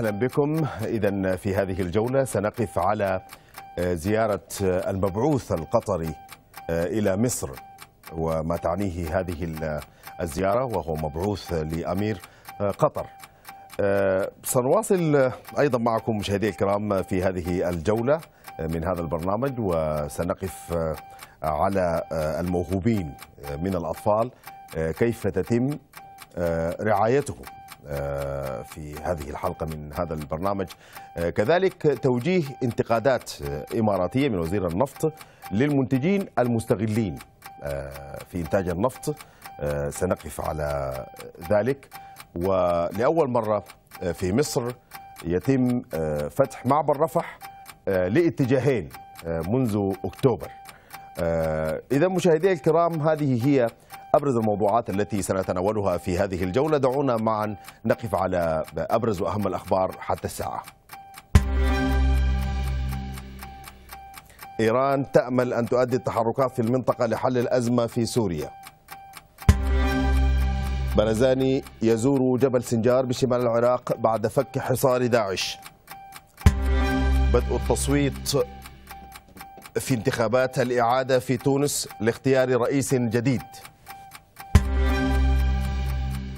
أهلا بكم إذا في هذه الجولة سنقف على آه، زيارة آه، المبعوث القطري آه، إلى مصر وما تعنيه هذه الزيارة وهو مبعوث لأمير قطر سنواصل أيضا معكم مشاهدي الكرام في هذه الجولة من هذا البرنامج وسنقف على الموهوبين من الأطفال كيف تتم رعايتهم آه، في هذه الحلقة من هذا البرنامج آه، كذلك توجيه انتقادات إماراتية من وزير النفط للمنتجين المستغلين آه، في إنتاج النفط سنقف على ذلك ولأول مرة في مصر يتم فتح معبر رفح لاتجاهين منذ أكتوبر آه، إذا مشاهدي الكرام هذه هي أبرز الموضوعات التي سنتناولها في هذه الجولة دعونا معا نقف على أبرز وأهم الأخبار حتى الساعة إيران تأمل أن تؤدي التحركات في المنطقة لحل الأزمة في سوريا بنزاني يزور جبل سنجار بشمال العراق بعد فك حصار داعش بدء التصويت في انتخابات الإعادة في تونس لاختيار رئيس جديد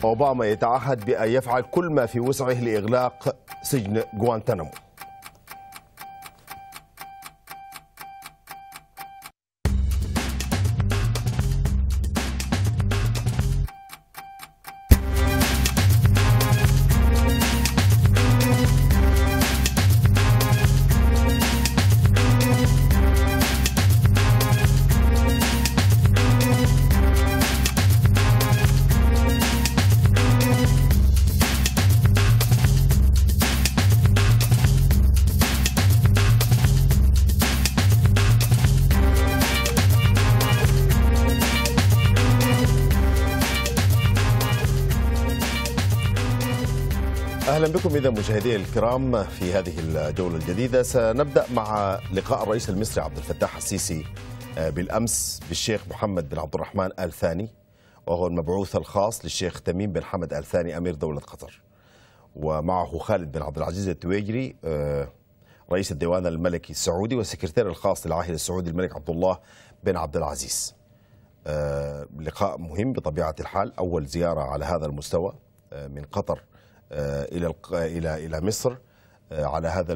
أوباما يتعهد بأن يفعل كل ما في وسعه لإغلاق سجن غوانتنامو إذا مشاهدينا الكرام في هذه الجولة الجديدة سنبدأ مع لقاء الرئيس المصري عبد الفتاح السيسي آه، بالأمس بالشيخ محمد بن عبد الرحمن آل ثاني وهو المبعوث الخاص للشيخ تميم بن حمد آل ثاني أمير دولة قطر ومعه خالد بن عبد العزيز التويجري آه، رئيس الديوان الملكي السعودي والسكرتير الخاص للعاهل السعودي الملك عبد الله بن عبد العزيز آه، لقاء مهم بطبيعة الحال أول زيارة على هذا المستوى من قطر آه، إلى إلى إلى مصر آه، على هذا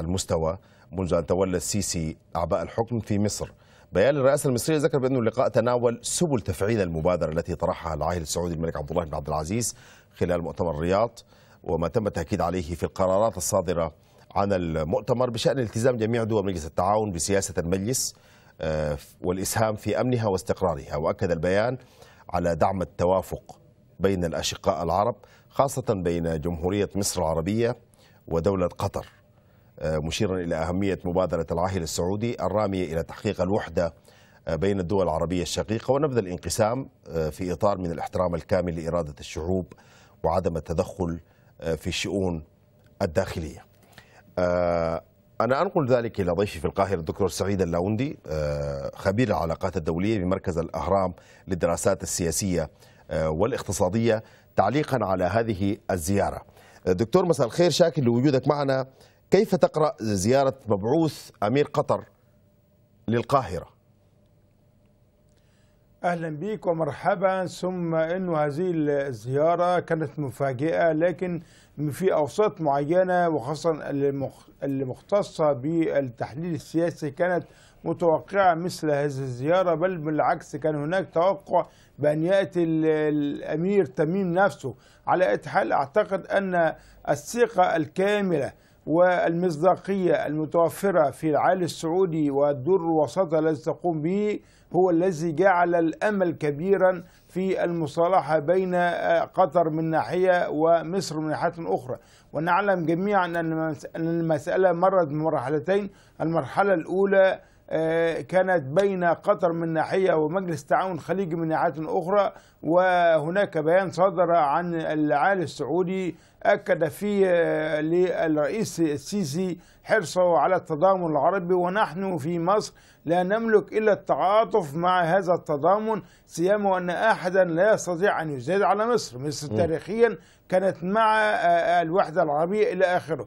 المستوى منذ أن تولى السيسي أعباء الحكم في مصر بيان الرئاسة المصرية ذكر بأن اللقاء تناول سبل تفعيل المبادرة التي طرحها العاهل السعودي الملك عبد الله بن عبد العزيز خلال مؤتمر الرياض وما تم التأكيد عليه في القرارات الصادرة عن المؤتمر بشأن التزام جميع دول مجلس التعاون بسياسة المجلس آه، والإسهام في أمنها واستقرارها وأكد البيان على دعم التوافق بين الأشقاء العرب خاصة بين جمهورية مصر العربية ودولة قطر آه، مشيرا إلى أهمية مبادرة العاهل السعودي الرامية إلى تحقيق الوحدة آه، بين الدول العربية الشقيقة ونبذ الانقسام آه، في إطار من الاحترام الكامل لإرادة الشعوب وعدم التدخل في الشؤون الداخلية أنا أنقل ذلك إلى ضيفي في القاهرة الدكتور سعيد اللاوندي خبير العلاقات الدولية بمركز الأهرام للدراسات السياسية والاقتصادية تعليقا على هذه الزيارة دكتور مساء الخير شاكر لوجودك معنا كيف تقرأ زيارة مبعوث أمير قطر للقاهرة أهلا بك ومرحبا ثم أن هذه الزيارة كانت مفاجئة لكن في أوساط معينة وخاصة المختصة بالتحليل السياسي كانت متوقعة مثل هذه الزيارة بل بالعكس كان هناك توقع بأن يأتي الأمير تميم نفسه على أي حال أعتقد أن الثقة الكاملة والمصداقية المتوفرة في العالي السعودي والدور الوسطى الذي تقوم به هو الذي جعل الأمل كبيرا في المصالحة بين آه، قطر من ناحية ومصر من ناحية أخرى ونعلم جميعا أن المسألة مرت بمرحلتين المرحلة الأولى آه، كانت بين قطر من ناحية ومجلس التعاون الخليجي من ناحية أخرى وهناك بيان صدر عن العالي السعودي أكد فيه آه، للرئيس السيسي حرصه على التضامن العربي ونحن في مصر لا نملك إلا التعاطف مع هذا التضامن سيما وأن أحدا لا يستطيع أن يزيد على مصر مصر تاريخيا كانت مع آه، الوحدة العربية إلى آخره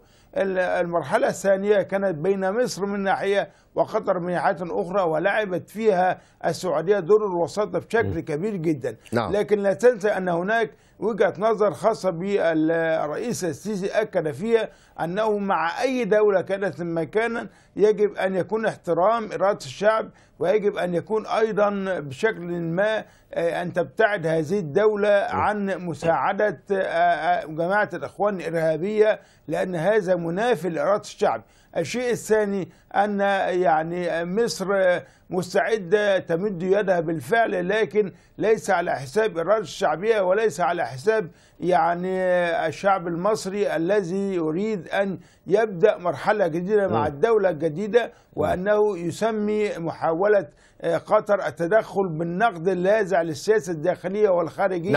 المرحلة الثانية كانت بين مصر من ناحية وقطر من ناحية أخرى ولعبت فيها السعودية دور الوساطة بشكل كبير جدا نعم. لكن لا تنسى أن هناك وجهة نظر خاصة بالرئيس السيسي أكد فيها أنه مع أي دولة كانت مكانا يجب أن يكون احترام إرادة الشعب ويجب أن يكون أيضا بشكل ما آه، أن تبتعد هذه الدولة عن مساعدة آه، آه، جماعة الإخوان الإرهابية لأن هذا منافي لإرادة الشعب الشيء الثاني أن يعني مصر مستعدة تمد يدها بالفعل لكن ليس على حساب إرادة الشعبية وليس على حساب يعني الشعب المصري الذي يريد أن يبدأ مرحلة جديدة مع الدولة الجديدة وأنه يسمي محاولة آه، قطر التدخل بالنقد اللاذع للسياسة الداخلية والخارجية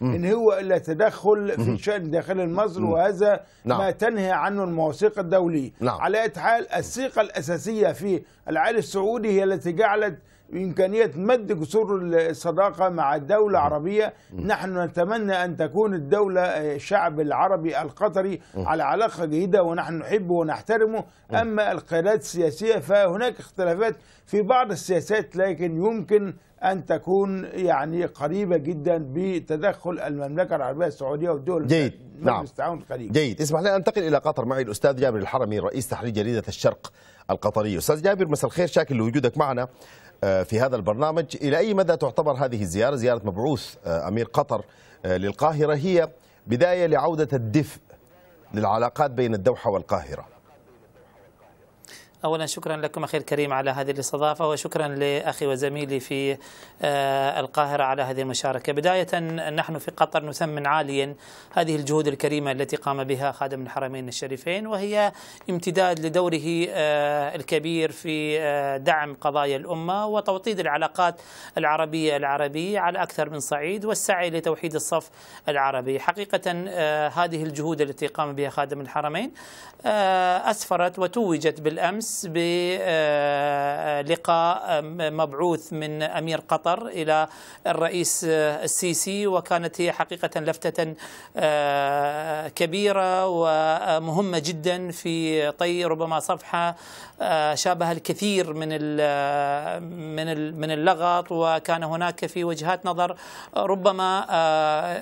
نعم. إن هو إلا تدخل في الشأن داخل المصر وهذا نعم. ما تنهي عنه المواثيق الدولية نعم. على حال الثقة الأساسية في العالي السعودي هي التي قعلت امكانيه مد جسور الصداقة مع الدولة العربية نحن نتمنى أن تكون الدولة آه، الشعب العربي القطري على علاقة جيدة ونحن نحبه ونحترمه أما القيادات السياسية فهناك اختلافات في بعض السياسات لكن يمكن أن تكون يعني قريبة جدا بتدخل المملكة العربية السعودية والدول جيد نعم التعاون جيد اسمح لي أنتقل إلى قطر معي الأستاذ جابر الحرمي رئيس تحرير جريدة الشرق القطرية أستاذ جابر مساء الخير شاكر لوجودك معنا آه، في هذا البرنامج إلى أي مدى تعتبر هذه الزيارة زيارة مبعوث آه، أمير قطر آه، للقاهرة هي بداية لعودة الدفء للعلاقات بين الدوحة والقاهرة أولا شكرا لكم أخي الكريم على هذه الاستضافة وشكرا لأخي وزميلي في آه، القاهرة على هذه المشاركة بداية نحن في قطر نثمن عاليا هذه الجهود الكريمة التي قام بها خادم الحرمين الشريفين وهي امتداد لدوره آه، الكبير في آه، دعم قضايا الأمة وتوطيد العلاقات العربية العربية على أكثر من صعيد والسعي لتوحيد الصف العربي حقيقة هذه الجهود التي قام بها خادم الحرمين أسفرت وتوجت بالأمس امس بلقاء آه، مبعوث من امير قطر الى الرئيس آه، السيسي وكانت هي حقيقه لفته آه، كبيره ومهمه جدا في طي ربما صفحه شابه الكثير من من من اللغط وكان هناك في وجهات نظر ربما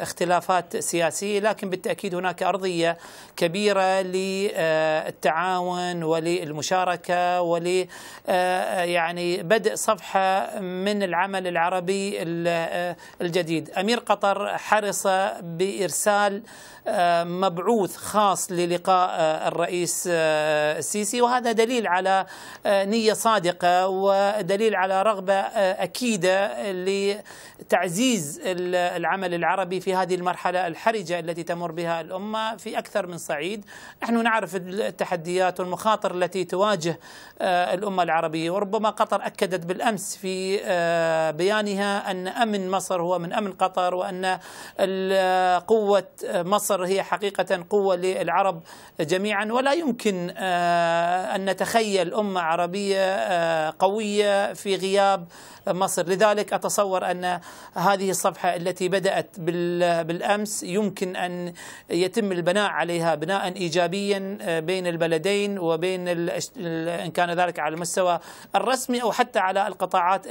اختلافات سياسيه لكن بالتاكيد هناك ارضيه كبيره للتعاون وللمشاركه للمملكة ول آه، آه، يعني بدء صفحة من العمل العربي آه، الجديد أمير قطر حرص بإرسال مبعوث خاص للقاء الرئيس السيسي وهذا دليل على نية صادقة ودليل على رغبة أكيدة لتعزيز العمل العربي في هذه المرحلة الحرجة التي تمر بها الأمة في أكثر من صعيد نحن نعرف التحديات والمخاطر التي تواجه تواجه آه، الأمة العربية وربما قطر أكدت بالأمس في آه، بيانها أن أمن مصر هو من أمن قطر وأن آه، قوة مصر هي حقيقة قوة للعرب جميعا ولا يمكن أن نتخيل أمة عربية قوية في غياب مصر لذلك أتصور أن هذه الصفحة التي بدأت بالأمس يمكن أن يتم البناء عليها بناء إيجابيا آه، بين البلدين وبين إن كان ذلك على المستوى الرسمي أو حتى على القطاعات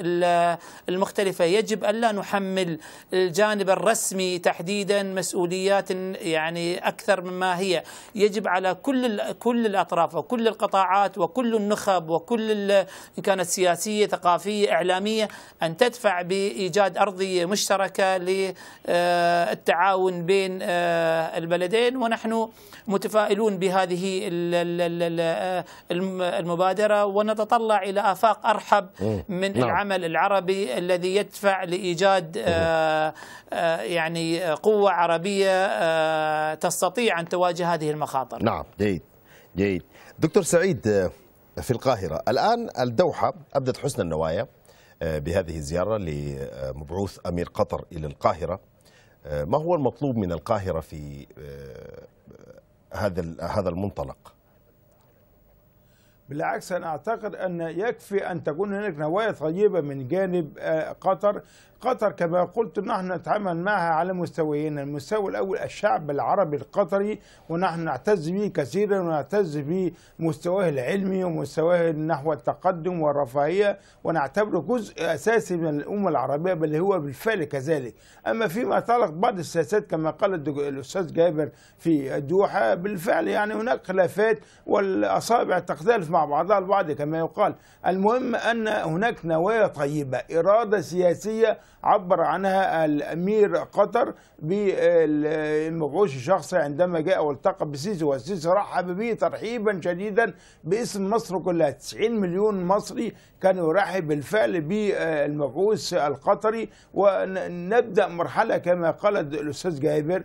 المختلفة يجب ألا نحمل الجانب الرسمي تحديدا مسؤوليات يعني أكثر مما هي يجب على كل كل الأطراف وكل القطاعات وكل النخب وكل إن كانت سياسية ثقافية إعلامية الإنسانية أن تدفع بإيجاد أرضية مشتركة للتعاون بين آه، البلدين ونحن متفائلون بهذه آه، المبادرة ونتطلع إلى آفاق أرحب من نعم. العمل العربي الذي يدفع لإيجاد آه، يعني قوة عربية تستطيع أن تواجه هذه المخاطر نعم جيد جيد دكتور سعيد في القاهرة الآن الدوحة أبدت حسن النوايا بهذه الزيارة لمبعوث أمير قطر إلى القاهرة آه، ما هو المطلوب من القاهرة في آه، آه، هذا هذا المنطلق؟ بالعكس انا اعتقد ان يكفي ان تكون هناك نوايا طيبه من جانب قطر قطر كما قلت نحن نتعامل معها على مستويين المستوى الأول الشعب العربي القطري ونحن نعتز به كثيرا ونعتز بمستواه العلمي ومستواه نحو التقدم والرفاهية ونعتبره جزء أساسي من الأمة العربية بل هو بالفعل كذلك أما فيما يتعلق بعض السياسات كما قال الأستاذ جابر في الدوحة بالفعل يعني هناك خلافات والأصابع تختلف مع بعضها البعض كما يقال المهم أن هناك نوايا طيبة إرادة سياسية عبر عنها الامير قطر بالمبعوث الشخصي عندما جاء والتقى بالسيسي والسيسي رحب به ترحيبا شديدا باسم مصر كلها 90 مليون مصري كان يرحب بالفعل بالمبعوث القطري ونبدا مرحله كما قال الاستاذ جابر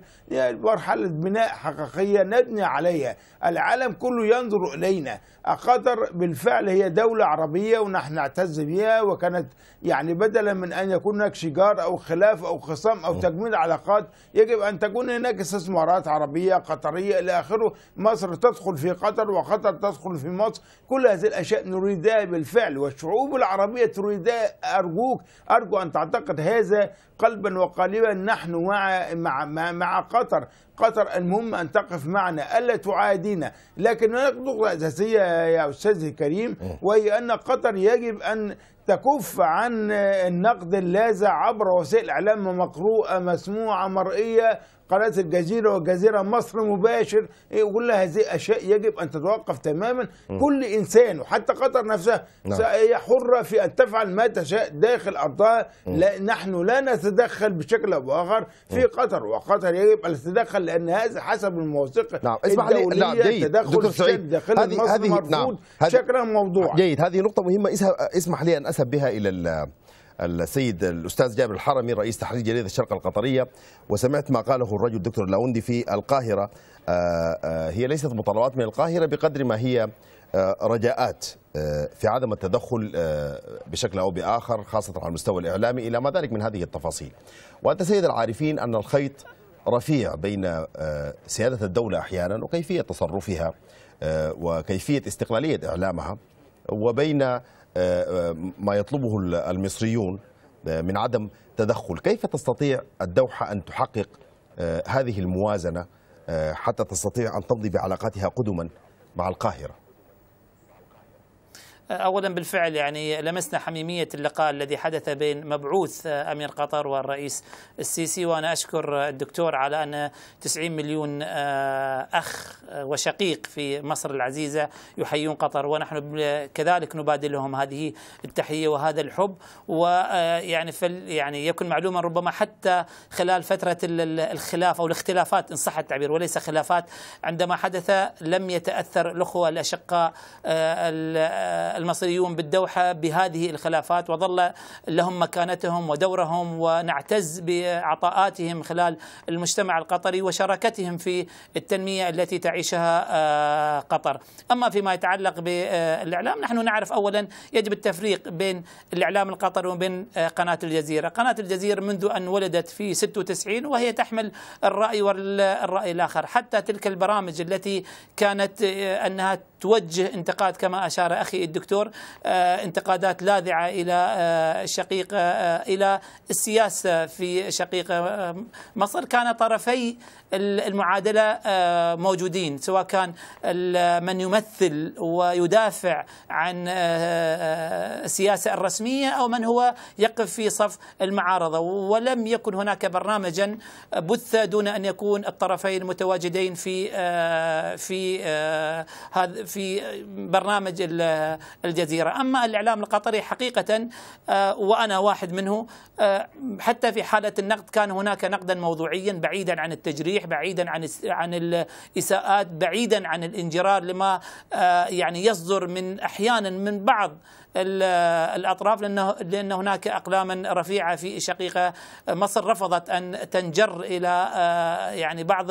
مرحله بناء حقيقيه نبني عليها العالم كله ينظر الينا قطر بالفعل هي دوله عربيه ونحن نعتز بها وكانت يعني بدلا من ان يكون هناك شجار أو خلاف أو خصام أو تجميل علاقات يجب أن تكون هناك استثمارات عربية قطرية إلى آخره مصر تدخل في قطر وقطر تدخل في مصر كل هذه الأشياء نريدها بالفعل والشعوب العربية تريدها أرجوك أرجو أن تعتقد هذا قلبا وقالبا نحن مع مع مع, مع قطر قطر المهم ان تقف معنا الا تعادينا لكن هناك نقطه اساسيه يا استاذي الكريم وهي ان قطر يجب ان تكف عن النقد اللاذع عبر وسائل اعلام مقروءه مسموعه مرئيه قناة الجزيرة والجزيره مصر مباشر كل إيه، هذه أشياء يجب أن تتوقف تماما م. كل إنسان وحتى قطر نفسها نعم. هي حرة في أن تفعل ما تشاء داخل أرضها لا نحن لا نتدخل بشكل أو بآخر في م. قطر وقطر يجب أن تتدخل لأن هذا حسب المواثيق نعم. اسمح لي نعم. جيد. دكتور سعيد داخل هذه هذه نعم. شكلها موضوع جيد هذه نقطة مهمة اسمح لي أن أذهب بها إلى السيد الاستاذ جابر الحرمي رئيس تحرير جريده الشرق القطريه وسمعت ما قاله الرجل الدكتور اللاوندي في القاهره آه، آه، هي ليست مطالبات من القاهره بقدر ما هي آه، رجاءات في عدم التدخل بشكل او باخر خاصه على المستوى الاعلامي الى ما ذلك من هذه التفاصيل. وانت سيد العارفين ان الخيط رفيع بين سياده الدوله احيانا وكيفيه تصرفها وكيفيه استقلاليه اعلامها وبين ما يطلبه المصريون آه، من عدم تدخل كيف تستطيع الدوحة أن تحقق آه، هذه الموازنة آه، حتى تستطيع أن تمضي بعلاقاتها قدما مع القاهرة أولا بالفعل يعني لمسنا حميمية اللقاء الذي حدث بين مبعوث أمير قطر والرئيس السيسي وأنا أشكر الدكتور على أن 90 مليون آه، أخ آه، وشقيق في مصر العزيزة يحيون قطر ونحن كذلك نبادلهم هذه التحية وهذا الحب ويعني آه، يعني, يعني يكن معلوما ربما حتى خلال فترة الخلاف أو الاختلافات إن صح التعبير وليس خلافات عندما حدث لم يتأثر الأخوة الأشقاء المصريون بالدوحة بهذه الخلافات وظل لهم مكانتهم ودورهم ونعتز بعطاءاتهم خلال المجتمع القطري وشراكتهم في التنمية التي تعيشها آه، قطر أما فيما يتعلق بالإعلام نحن نعرف أولا يجب التفريق بين الإعلام القطري وبين آه، قناة الجزيرة قناة الجزيرة منذ أن ولدت في 96 وهي تحمل الرأي والرأي الآخر حتى تلك البرامج التي كانت آه، أنها توجه انتقاد كما أشار أخي الدكتور دكتور آه، انتقادات لاذعه الى آه، شقيقة آه، الى السياسه في شقيق مصر كان طرفي المعادله موجودين سواء كان من يمثل ويدافع عن السياسه الرسميه او من هو يقف في صف المعارضه ولم يكن هناك برنامجا بث دون ان يكون الطرفين متواجدين في في هذا في برنامج الجزيرة أما الإعلام القطري حقيقة آه، وأنا واحد منه آه، حتى في حالة النقد كان هناك نقدا موضوعيا بعيدا عن التجريح بعيدا عن عن الإساءات بعيدا عن الانجرار لما آه، يعني يصدر من أحيانا من بعض الأطراف لأنه لأن هناك أقلاما رفيعة في شقيقة مصر رفضت أن تنجر إلى آه، يعني بعض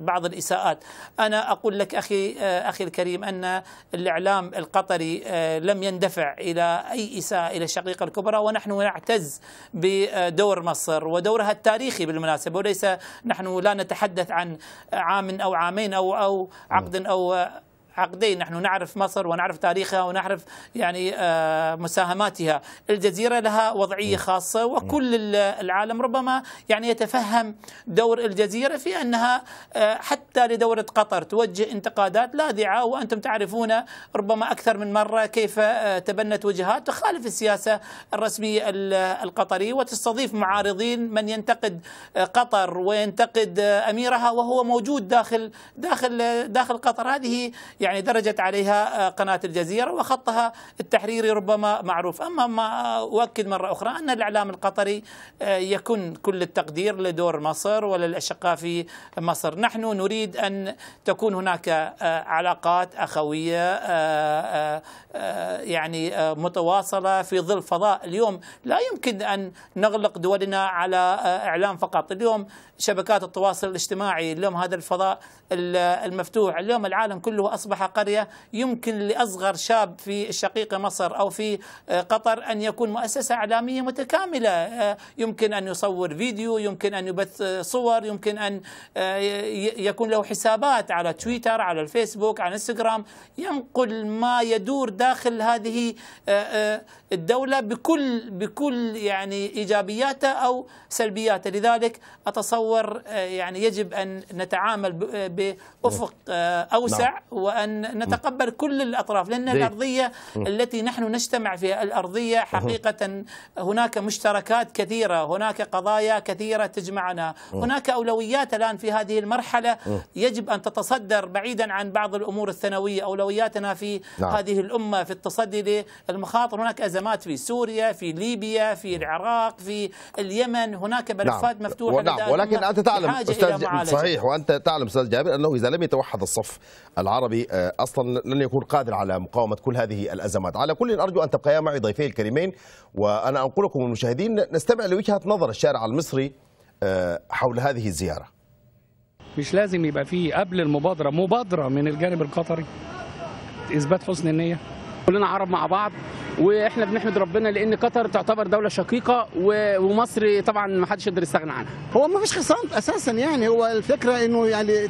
بعض الإساءات أنا أقول لك أخي آه، أخي الكريم أن الإعلام القطري آه، لم يندفع إلى أي إساءة إلى الشقيقة الكبرى ونحن نعتز بدور مصر ودورها التاريخي بالمناسبة وليس نحن لا نتحدث عن عام أو عامين أو أو عقد أو عقدين نحن نعرف مصر ونعرف تاريخها ونعرف يعني آه، مساهماتها الجزيرة لها وضعية خاصة وكل العالم ربما يعني يتفهم دور الجزيرة في أنها آه، حتى لدورة قطر توجه انتقادات لاذعة وأنتم تعرفون ربما أكثر من مرة كيف آه، تبنت وجهات تخالف السياسة الرسمية القطرية وتستضيف معارضين من ينتقد قطر وينتقد أميرها وهو موجود داخل داخل داخل قطر هذه يعني درجت عليها آه، قناة الجزيرة وخطها التحريري ربما معروف أما ما أؤكد مرة أخرى أن الإعلام القطري آه، يكون كل التقدير لدور مصر وللأشقاء في مصر نحن نريد أن تكون هناك آه، علاقات أخوية يعني متواصلة في ظل فضاء اليوم لا يمكن أن نغلق دولنا على إعلام فقط اليوم شبكات التواصل الاجتماعي اليوم هذا الفضاء المفتوح اليوم العالم كله أصبح أصبح قرية يمكن لأصغر شاب في الشقيق مصر أو في آه، قطر أن يكون مؤسسة إعلامية متكاملة آه، يمكن أن يصور فيديو يمكن أن يبث آه، صور يمكن أن يكون له حسابات على تويتر على الفيسبوك على انستغرام ينقل ما يدور داخل هذه الدولة بكل بكل يعني إيجابياته أو سلبياته لذلك أتصور آه، يعني يجب أن نتعامل آه، بأفق آه، أوسع نعم. وأن نتقبل كل الأطراف لأن الأرضية التي نحن نجتمع فيها الأرضية حقيقة هناك مشتركات كثيرة هناك قضايا كثيرة تجمعنا هناك أولويات الآن في هذه المرحلة يجب أن تتصدر بعيدا عن بعض الأمور الثانوية أولوياتنا في نعم. هذه الأمة في التصدي للمخاطر هناك أزمات أزمات في سوريا في ليبيا في نعم. العراق في اليمن هناك ملفات نعم. مفتوحة نعم ولكن أنت تعلم أستاذ صحيح وأنت تعلم أستاذ جابر أنه إذا لم يتوحد الصف العربي آه، أصلا لن يكون قادر على مقاومة كل هذه الأزمات على كل أرجو أن تبقيا معي ضيفي الكريمين وأنا أنقلكم المشاهدين نستمع لوجهة نظر الشارع المصري آه، حول هذه الزيارة مش لازم يبقى فيه قبل المبادرة مبادرة من الجانب القطري إثبات حسن النية كلنا عرب مع بعض واحنا بنحمد ربنا لان قطر تعتبر دوله شقيقه ومصر طبعا ما حدش يقدر يستغنى عنها هو ما فيش خصام اساسا يعني هو الفكره انه يعني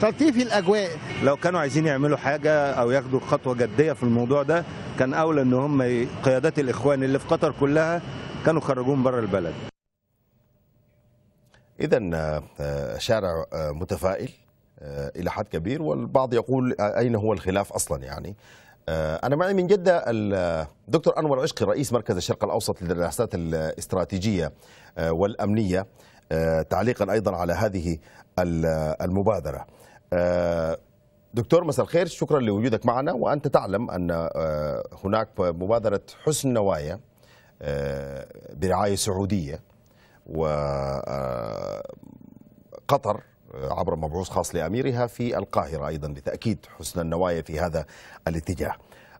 تلطيف الاجواء لو كانوا عايزين يعملوا حاجه او ياخدوا خطوه جديه في الموضوع ده كان اولى ان هم قيادات الاخوان اللي في قطر كلها كانوا خرجوهم بره البلد اذا آه، آه، شارع آه، متفائل الى حد كبير والبعض يقول اين هو الخلاف اصلا يعني آه، أنا معي من جدة الدكتور أنور عشقي رئيس مركز الشرق الأوسط للدراسات الاستراتيجية آه، والأمنية آه، تعليقا أيضا على هذه المبادرة دكتور مساء الخير شكرا لوجودك معنا وأنت تعلم أن هناك مبادرة حسن نوايا برعاية سعودية وقطر عبر مبعوث خاص لأميرها في القاهرة أيضا لتأكيد حسن النوايا في هذا الاتجاه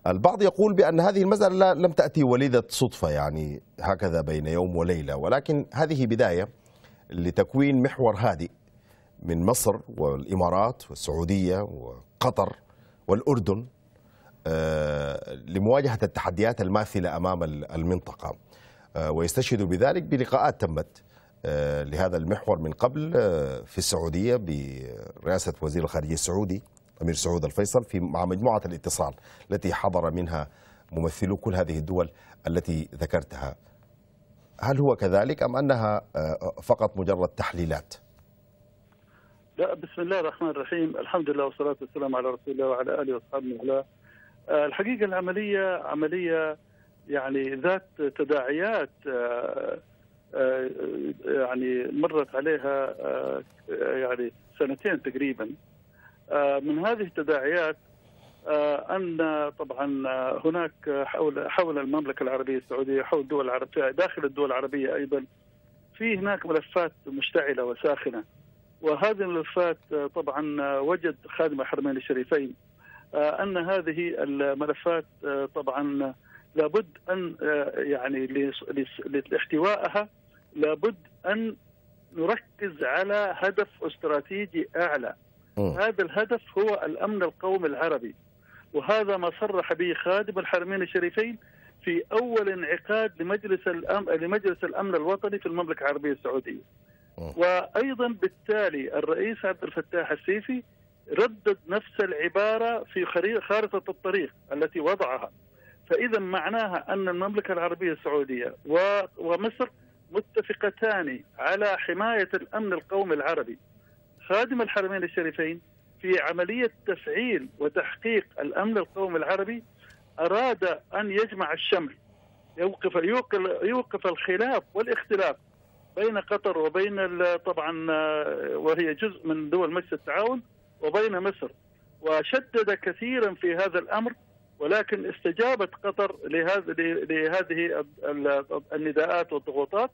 البعض يقول بأن هذه المسألة لم تأتي وليدة صدفة يعني هكذا بين يوم وليلة ولكن هذه بداية لتكوين محور هادئ من مصر والإمارات والسعودية وقطر والأردن آه، لمواجهة التحديات الماثلة أمام المنطقة آه، ويستشهد بذلك بلقاءات تمت آه، لهذا المحور من قبل آه، في السعودية برئاسة وزير الخارجية السعودي أمير سعود الفيصل في مع مجموعة الاتصال التي حضر منها ممثلو كل هذه الدول التي ذكرتها هل هو كذلك أم أنها آه، فقط مجرد تحليلات؟ لا بسم الله الرحمن الرحيم الحمد لله والصلاة والسلام على رسول الله وعلى آله وأصحابه وعلى الحقيقة العملية عملية يعني ذات تداعيات آه، آه، يعني مرت عليها آه، يعني سنتين تقريبا من هذه التداعيات ان طبعا هناك حول حول المملكه العربيه السعوديه حول الدول العربيه داخل الدول العربيه ايضا في هناك ملفات مشتعله وساخنه وهذه الملفات طبعا وجد خادم الحرمين الشريفين ان هذه الملفات طبعا لابد ان يعني لاحتوائها لابد أن نركز على هدف استراتيجي أعلى أوه. هذا الهدف هو الأمن القومي العربي وهذا ما صرح به خادم الحرمين الشريفين في أول انعقاد لمجلس الأمن لمجلس الأمن الوطني في المملكة العربية السعودية أوه. وأيضا بالتالي الرئيس عبد الفتاح السيسي ردد نفس العبارة في خارطة الطريق التي وضعها فإذا معناها أن المملكة العربية السعودية ومصر متفقتان على حماية الأمن القومي العربي خادم الحرمين الشريفين في عملية تفعيل وتحقيق الأمن القومي العربي أراد أن يجمع الشمل يوقف يوقف الخلاف والاختلاف بين قطر وبين طبعا آه، وهي جزء من دول مجلس التعاون وبين مصر وشدد كثيرا في هذا الامر ولكن استجابت قطر لهذه النداءات والضغوطات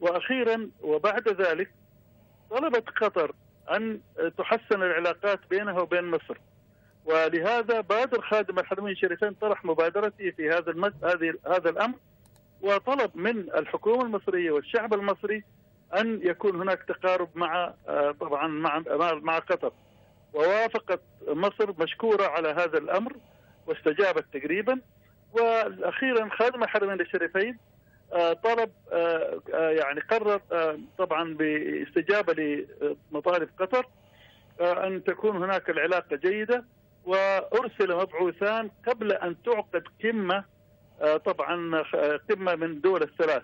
واخيرا وبعد ذلك طلبت قطر ان تحسن العلاقات بينها وبين مصر ولهذا بادر خادم الحرمين الشريفين طرح مبادرته في هذا هذه هذا الامر وطلب من الحكومه المصريه والشعب المصري ان يكون هناك تقارب مع طبعا مع مع قطر ووافقت مصر مشكوره على هذا الامر واستجابت تقريبا واخيرا خادم الحرمين الشريفين آه، طلب آه، آه، يعني قرر طبعا باستجابه لمطالب قطر ان تكون هناك العلاقه جيده وارسل مبعوثان قبل ان تعقد قمه طبعا قمه من دول الثلاث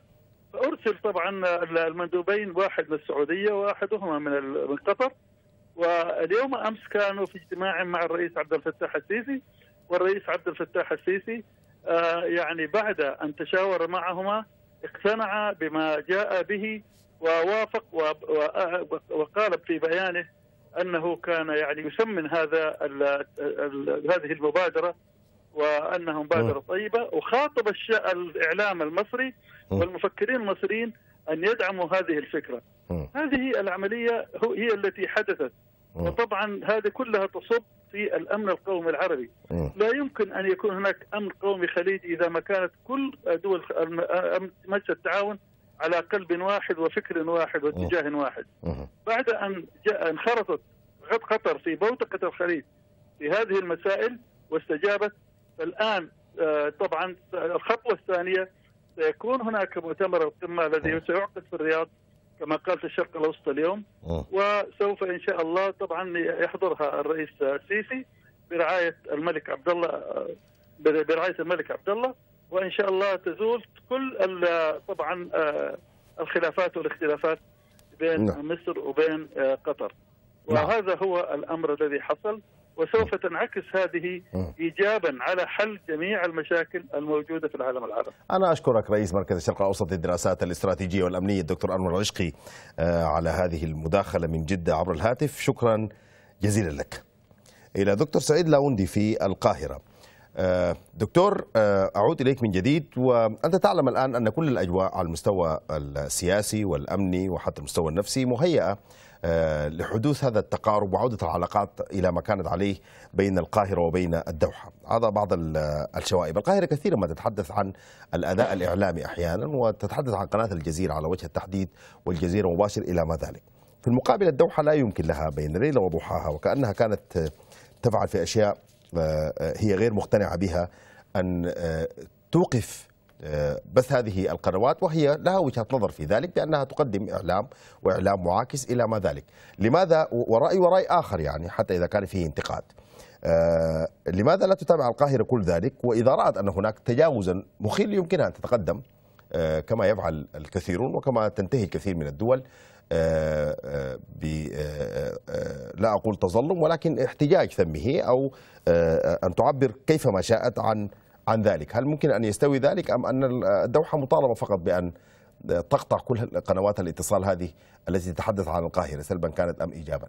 فارسل طبعا المندوبين واحد من السعوديه واحدهما من من قطر واليوم امس كانوا في اجتماع مع الرئيس عبد الفتاح السيسي والرئيس عبد الفتاح السيسي آه، يعني بعد أن تشاور معهما اقتنع بما جاء به ووافق وقال في بيانه انه كان يعني يسمن هذا هذه المبادره وانها مبادره نعم. طيبه وخاطب الاعلام المصري نعم. والمفكرين المصريين ان يدعموا هذه الفكره. نعم. هذه العمليه هي التي حدثت وطبعا هذه كلها تصب في الامن القومي العربي لا يمكن ان يكون هناك امن قومي خليجي اذا ما كانت كل دول مجلس التعاون على قلب واحد وفكر واحد واتجاه واحد بعد ان انخرطت انخرطت قطر في بوتقه الخليج في هذه المسائل واستجابت الان آه، طبعا الخطوه الثانيه سيكون هناك مؤتمر القمه الذي سيعقد في الرياض كما قالت الشرق الاوسط اليوم أوه. وسوف ان شاء الله طبعا يحضرها الرئيس السيسي برعايه الملك عبد الله برعايه الملك عبد الله وان شاء الله تزول كل طبعا آه، الخلافات والاختلافات بين نعم. مصر وبين آه، قطر نعم. وهذا نعم. هو الامر الذي حصل وسوف تنعكس هذه ايجابا على حل جميع المشاكل الموجوده في العالم العربي. انا اشكرك رئيس مركز الشرق الاوسط للدراسات الاستراتيجيه والامنيه الدكتور انور العشقي آه، على هذه المداخله من جده عبر الهاتف، شكرا جزيلا لك. الى دكتور سعيد لاوندي في القاهره. آه، دكتور آه، اعود اليك من جديد وانت تعلم الان ان كل الاجواء على المستوى السياسي والامني وحتى المستوى النفسي مهيئه آه، لحدوث هذا التقارب وعودة العلاقات إلى ما كانت عليه بين القاهرة وبين الدوحة هذا بعض الشوائب القاهرة كثيرا ما تتحدث عن الأداء الإعلامي أحيانا وتتحدث عن قناة الجزيرة على وجه التحديد والجزيرة مباشر إلى ما ذلك في المقابل الدوحة لا يمكن لها بين ليلة وضحاها وكأنها كانت تفعل في أشياء آه، آه، هي غير مقتنعة بها أن توقف آه، بث هذه القنوات وهي لها وجهة نظر في ذلك بأنها تقدم إعلام وإعلام معاكس إلى ما ذلك لماذا ورأي ورأي آخر يعني حتى إذا كان فيه انتقاد آه، لماذا لا تتابع القاهرة كل ذلك وإذا رأت أن هناك تجاوزا مخيل يمكنها أن تتقدم آه، كما يفعل الكثيرون وكما تنتهي الكثير من الدول لا أقول تظلم ولكن احتجاج ثمه أو أن تعبر كيفما شاءت عن عن ذلك هل ممكن أن يستوي ذلك أم أن الدوحة مطالبة فقط بأن تقطع كل قنوات الاتصال هذه التي تتحدث عن القاهرة سلبا كانت أم إيجابا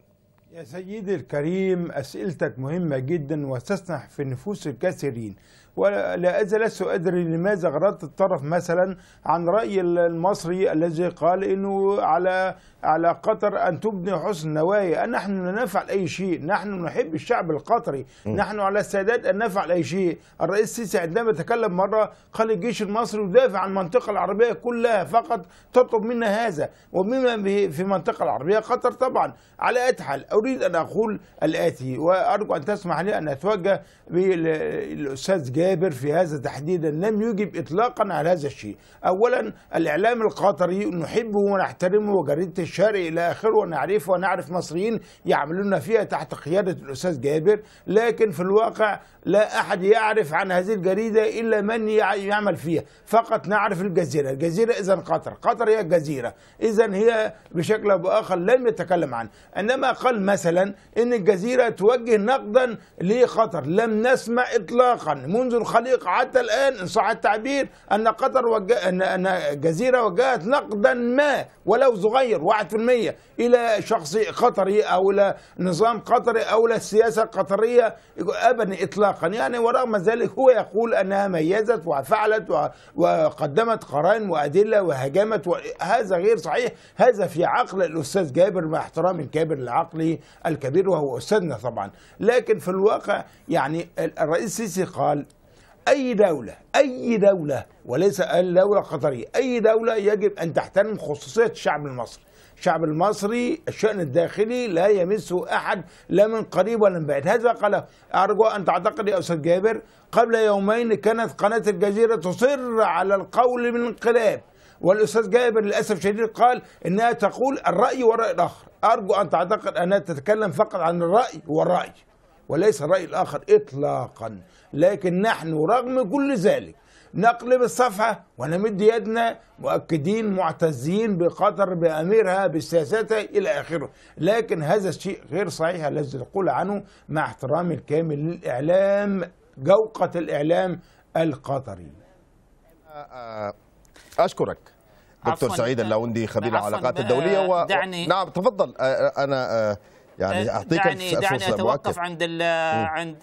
يا سيدي الكريم أسئلتك مهمة جدا وتسنح في نفوس الكثيرين ولا أزال لست أدري لماذا غردت الطرف مثلا عن رأي المصري الذي قال أنه على على قطر أن تبني حسن نوايا نحن لا نفعل أي شيء نحن نحب الشعب القطري م. نحن على السادات أن نفعل أي شيء الرئيس السيسي عندما تكلم مرة قال الجيش المصري يدافع عن المنطقة العربية كلها فقط تطلب منا هذا ومما في المنطقة العربية قطر طبعا على أتحل أريد أن أقول الآتي وأرجو أن تسمح لي أن أتوجه بالأستاذ جاد جابر في هذا تحديدا لم يجب إطلاقا على هذا الشيء أولا الإعلام القطري نحبه ونحترمه وجريدة الشارع إلى آخره ونعرفه ونعرف مصريين يعملون فيها تحت قيادة الأستاذ جابر لكن في الواقع لا أحد يعرف عن هذه الجريدة إلا من يعمل فيها فقط نعرف الجزيرة الجزيرة إذا قطر قطر هي الجزيرة إذا هي بشكل أو بآخر لم يتكلم عنه إنما قال مثلا إن الجزيرة توجه نقدا لقطر لم نسمع إطلاقا منذ الخليق حتى الآن إن صح التعبير أن قطر وج... أن أن جزيرة وجهت نقدا ما ولو صغير 1% إلى شخص قطري أو إلى نظام قطري أو إلى السياسة القطرية أبدا إطلاقا يعني ورغم ذلك هو يقول أنها ميزت وفعلت و... وقدمت قرائن وأدلة وهجمت و... هذا غير صحيح هذا في عقل الأستاذ جابر مع احترامي الكابر لعقله الكبير وهو أستاذنا طبعا لكن في الواقع يعني الرئيس السيسي قال أي دولة أي دولة وليس الدولة القطرية أي دولة يجب أن تحترم خصوصية الشعب المصري الشعب المصري الشأن الداخلي لا يمسه أحد لا من قريب ولا من بعيد هذا قال أرجو أن تعتقد يا أستاذ جابر قبل يومين كانت قناة الجزيرة تصر على القول بالانقلاب والاستاذ جابر للاسف شديد قال انها تقول الراي والراي الاخر ارجو ان تعتقد انها تتكلم فقط عن الراي والراي وليس الرأي الآخر إطلاقا لكن نحن رغم كل ذلك نقلب الصفحة ونمد يدنا مؤكدين معتزين بقطر بأميرها بسياستها إلى آخره لكن هذا الشيء غير صحيح الذي تقول عنه مع احترامي الكامل للإعلام جوقة الإعلام القطري أه، أشكرك دكتور سعيد اللاوندي خبير العلاقات الدولية و... دعني. نعم تفضل أه، أه، أنا يعني آه، اعطيك دعني, دعني اتوقف عند عند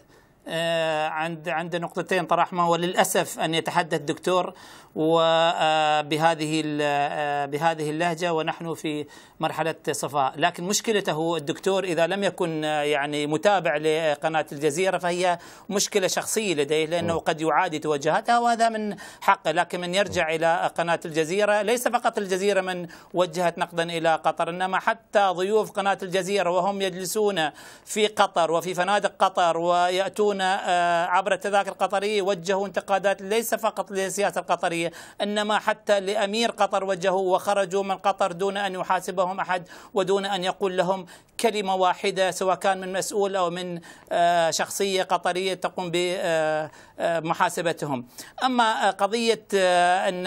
آه، عند عند نقطتين طرحهما وللاسف ان يتحدث دكتور وبهذه آه، آه، بهذه اللهجه ونحن في مرحله صفاء، لكن مشكلته الدكتور اذا لم يكن يعني متابع لقناه الجزيره فهي مشكله شخصيه لديه لانه قد يعادي توجهاتها وهذا من حقه، لكن من يرجع الى قناه الجزيره ليس فقط الجزيره من وجهت نقدا الى قطر انما حتى ضيوف قناه الجزيره وهم يجلسون في قطر وفي فنادق قطر وياتون يتحدثون آه، عبر التذاكر القطرية وجهوا انتقادات ليس فقط للسياسة القطرية إنما حتى لأمير قطر وجهوا وخرجوا من قطر دون أن يحاسبهم أحد ودون أن يقول لهم كلمة واحدة سواء كان من مسؤول أو من آه، شخصية قطرية تقوم بمحاسبتهم آه، أما قضية أن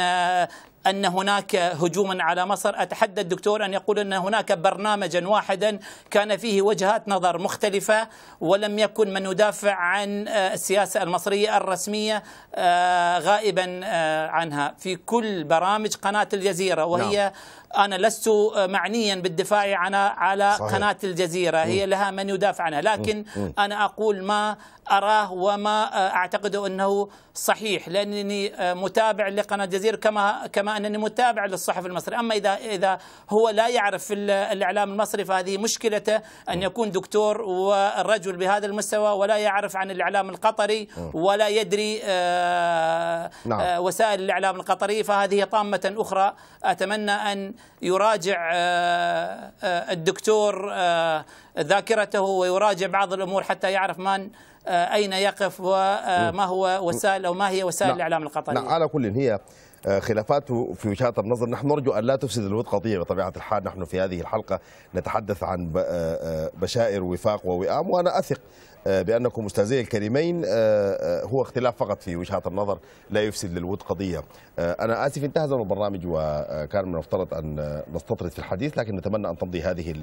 أن هناك هجوما على مصر أتحدى الدكتور أن يقول أن هناك برنامجا واحدا كان فيه وجهات نظر مختلفة ولم يكن من يدافع عن آه، السياسة المصرية الرسمية آه، غائبا آه، عنها في كل برامج قناة الجزيرة نعم. وهي نعم. أنا لست معنيا بالدفاع عن على صحيح. قناة الجزيرة هي لها من يدافع عنها لكن أنا أقول ما أراه وما آه، أعتقده أنه صحيح لأنني آه، متابع لقناة جزيرة كما كما أنني متابع للصحف المصري أما إذا إذا هو لا يعرف في الإعلام المصري فهذه مشكلته أن يكون دكتور ورجل بهذا المستوى ولا يعرف عن الإعلام القطري ولا يدري آه، نعم. وسائل الإعلام القطري فهذه طامة أخرى أتمنى أن يراجع الدكتور ذاكرته ويراجع بعض الأمور حتى يعرف من آه، أين يقف وما آه، هو وسائل أو ما هي وسائل نعم. الإعلام القطري نعم على كل هي آه، خلافات في وجهات النظر نحن نرجو أن لا تفسد الود قضية بطبيعة الحال نحن في هذه الحلقة نتحدث عن بشائر وفاق ووئام وأنا أثق بأنكم استاذي الكريمين هو اختلاف فقط في وجهات النظر لا يفسد للود قضية أنا آسف انتهى زمن البرنامج وكان من المفترض أن نستطرد في الحديث لكن نتمنى أن تمضي هذه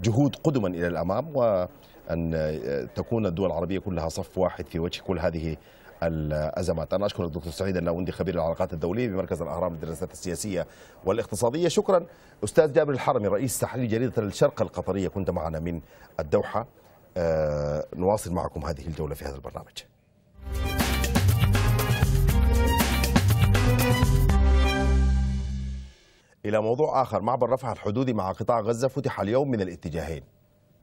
الجهود قدما إلى الأمام و أن آه، تكون الدول العربية كلها صف واحد في وجه كل هذه الازمات انا اشكر الدكتور سعيد اللاوندي خبير العلاقات الدوليه بمركز الاهرام للدراسات السياسيه والاقتصاديه شكرا استاذ جابر الحرمي رئيس تحرير جريده الشرق القطريه كنت معنا من الدوحه أه نواصل معكم هذه الجوله في هذا البرنامج إلى موضوع آخر معبر رفح الحدودي مع قطاع غزة فتح اليوم من الاتجاهين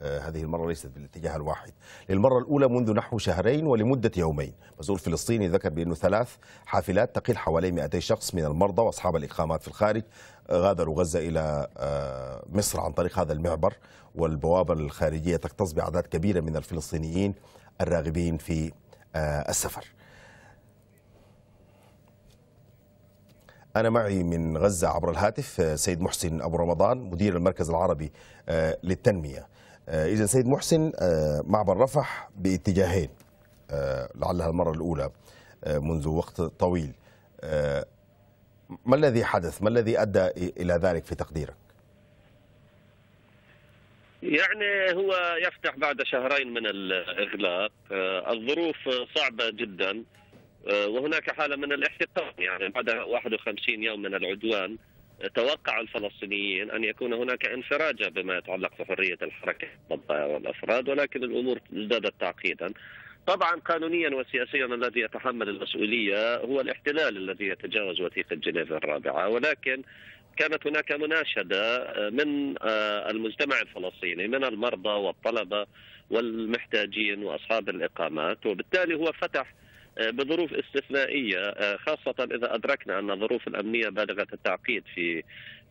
آه، هذه المرة ليست بالاتجاه الواحد للمرة الأولى منذ نحو شهرين ولمدة يومين مسؤول فلسطيني ذكر بأنه ثلاث حافلات تقل حوالي 200 شخص من المرضى وأصحاب الإقامات في الخارج آه، غادروا غزة إلى آه، مصر عن طريق هذا المعبر والبوابة الخارجية تكتظ بأعداد كبيرة من الفلسطينيين الراغبين في السفر أنا معي من غزة عبر الهاتف سيد محسن أبو رمضان مدير المركز العربي للتنمية آه، اذا سيد محسن آه، معبر رفح باتجاهين آه، لعلها المره الاولى منذ وقت طويل ما الذي حدث ما الذي ادى الى ذلك في تقديرك يعني هو يفتح بعد شهرين من الاغلاق الظروف صعبه جدا وهناك حاله من الاحتقان يعني بعد 51 يوم من العدوان توقع الفلسطينيين ان يكون هناك انفراجه بما يتعلق بحريه الحركه والافراد ولكن الامور ازدادت تعقيدا. طبعا قانونيا وسياسيا الذي يتحمل المسؤوليه هو الاحتلال الذي يتجاوز وثيقه جنيف الرابعه ولكن كانت هناك مناشده من آه، المجتمع الفلسطيني من المرضى والطلبه والمحتاجين واصحاب الاقامات وبالتالي هو فتح آه، بظروف استثنائيه آه، خاصه اذا ادركنا ان الظروف الامنيه بالغه التعقيد في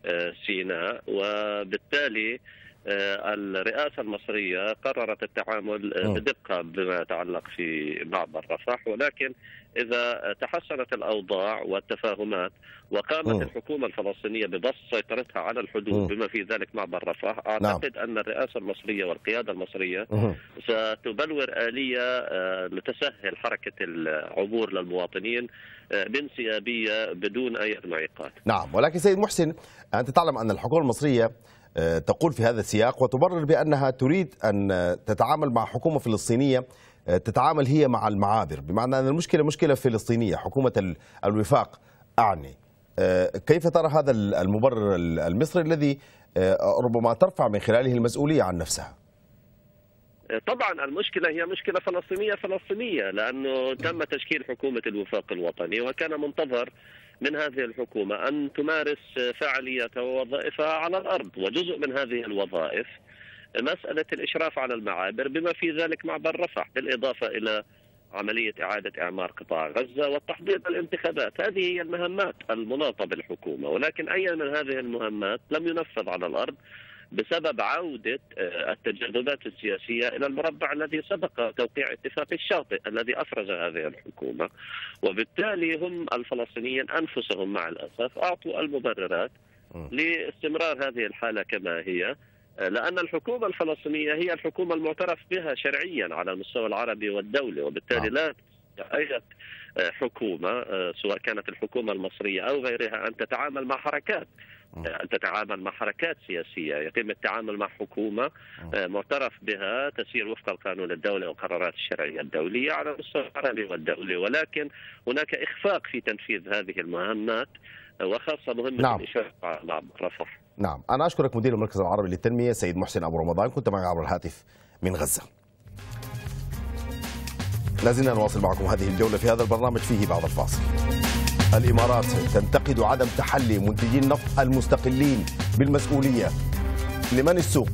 آه، سيناء وبالتالي آه، الرئاسه المصريه قررت التعامل آه، بدقه بما يتعلق في معبر رفح ولكن اذا تحسنت الاوضاع والتفاهمات وقامت أوه. الحكومه الفلسطينيه ببسط سيطرتها على الحدود أوه. بما في ذلك معبر رفح نعم. اعتقد نعم. ان الرئاسه المصريه والقياده المصريه أوه. ستبلور اليه آه، لتسهل حركه العبور للمواطنين بانسيابيه بدون اي معيقات نعم ولكن سيد محسن انت تعلم ان الحكومه المصريه تقول في هذا السياق وتبرر بأنها تريد أن تتعامل مع حكومة فلسطينية تتعامل هي مع المعابر بمعنى أن المشكلة مشكلة فلسطينية حكومة الوفاق أعني آه، كيف ترى هذا المبرر المصري الذي آه، ربما ترفع من خلاله المسؤولية عن نفسها آه، طبعا المشكله هي مشكله فلسطينيه فلسطينيه لانه تم تشكيل حكومه الوفاق الوطني وكان منتظر من هذه الحكومه ان تمارس فعالياتها ووظائفها على الارض وجزء من هذه الوظائف مساله الاشراف على المعابر بما في ذلك معبر رفح بالاضافه الى عملية إعادة إعمار قطاع غزة والتحضير للانتخابات هذه هي المهمات المناطة بالحكومة ولكن أي من هذه المهمات لم ينفذ على الأرض بسبب عودة آه، التجددات السياسية إلى المربع الذي سبق توقيع اتفاق الشاطئ الذي أفرز هذه الحكومة وبالتالي هم الفلسطينيين أنفسهم مع الأسف أعطوا المبررات آه. لاستمرار هذه الحالة كما هي آه، لأن الحكومة الفلسطينية هي الحكومة المعترف بها شرعيا على المستوى العربي والدولي وبالتالي نعم. لا أي حكومة سواء كانت الحكومة المصرية أو غيرها أن تتعامل مع حركات أن تتعامل مع حركات سياسية يتم التعامل مع حكومة آه، معترف بها تسير وفق القانون الدولي وقرارات الشرعية الدولية على المستوى العربي والدولي ولكن هناك إخفاق في تنفيذ هذه المهمات آه، وخاصة مهمة نعم. الإشراف نعم رفح نعم أنا أشكرك مدير المركز العربي للتنمية سيد محسن أبو رمضان كنت معي عبر الهاتف من غزة لازلنا نواصل معكم هذه الجولة في هذا البرنامج فيه بعض الفاصل الإمارات تنتقد عدم تحلي منتجي النفط المستقلين بالمسؤولية لمن السوق؟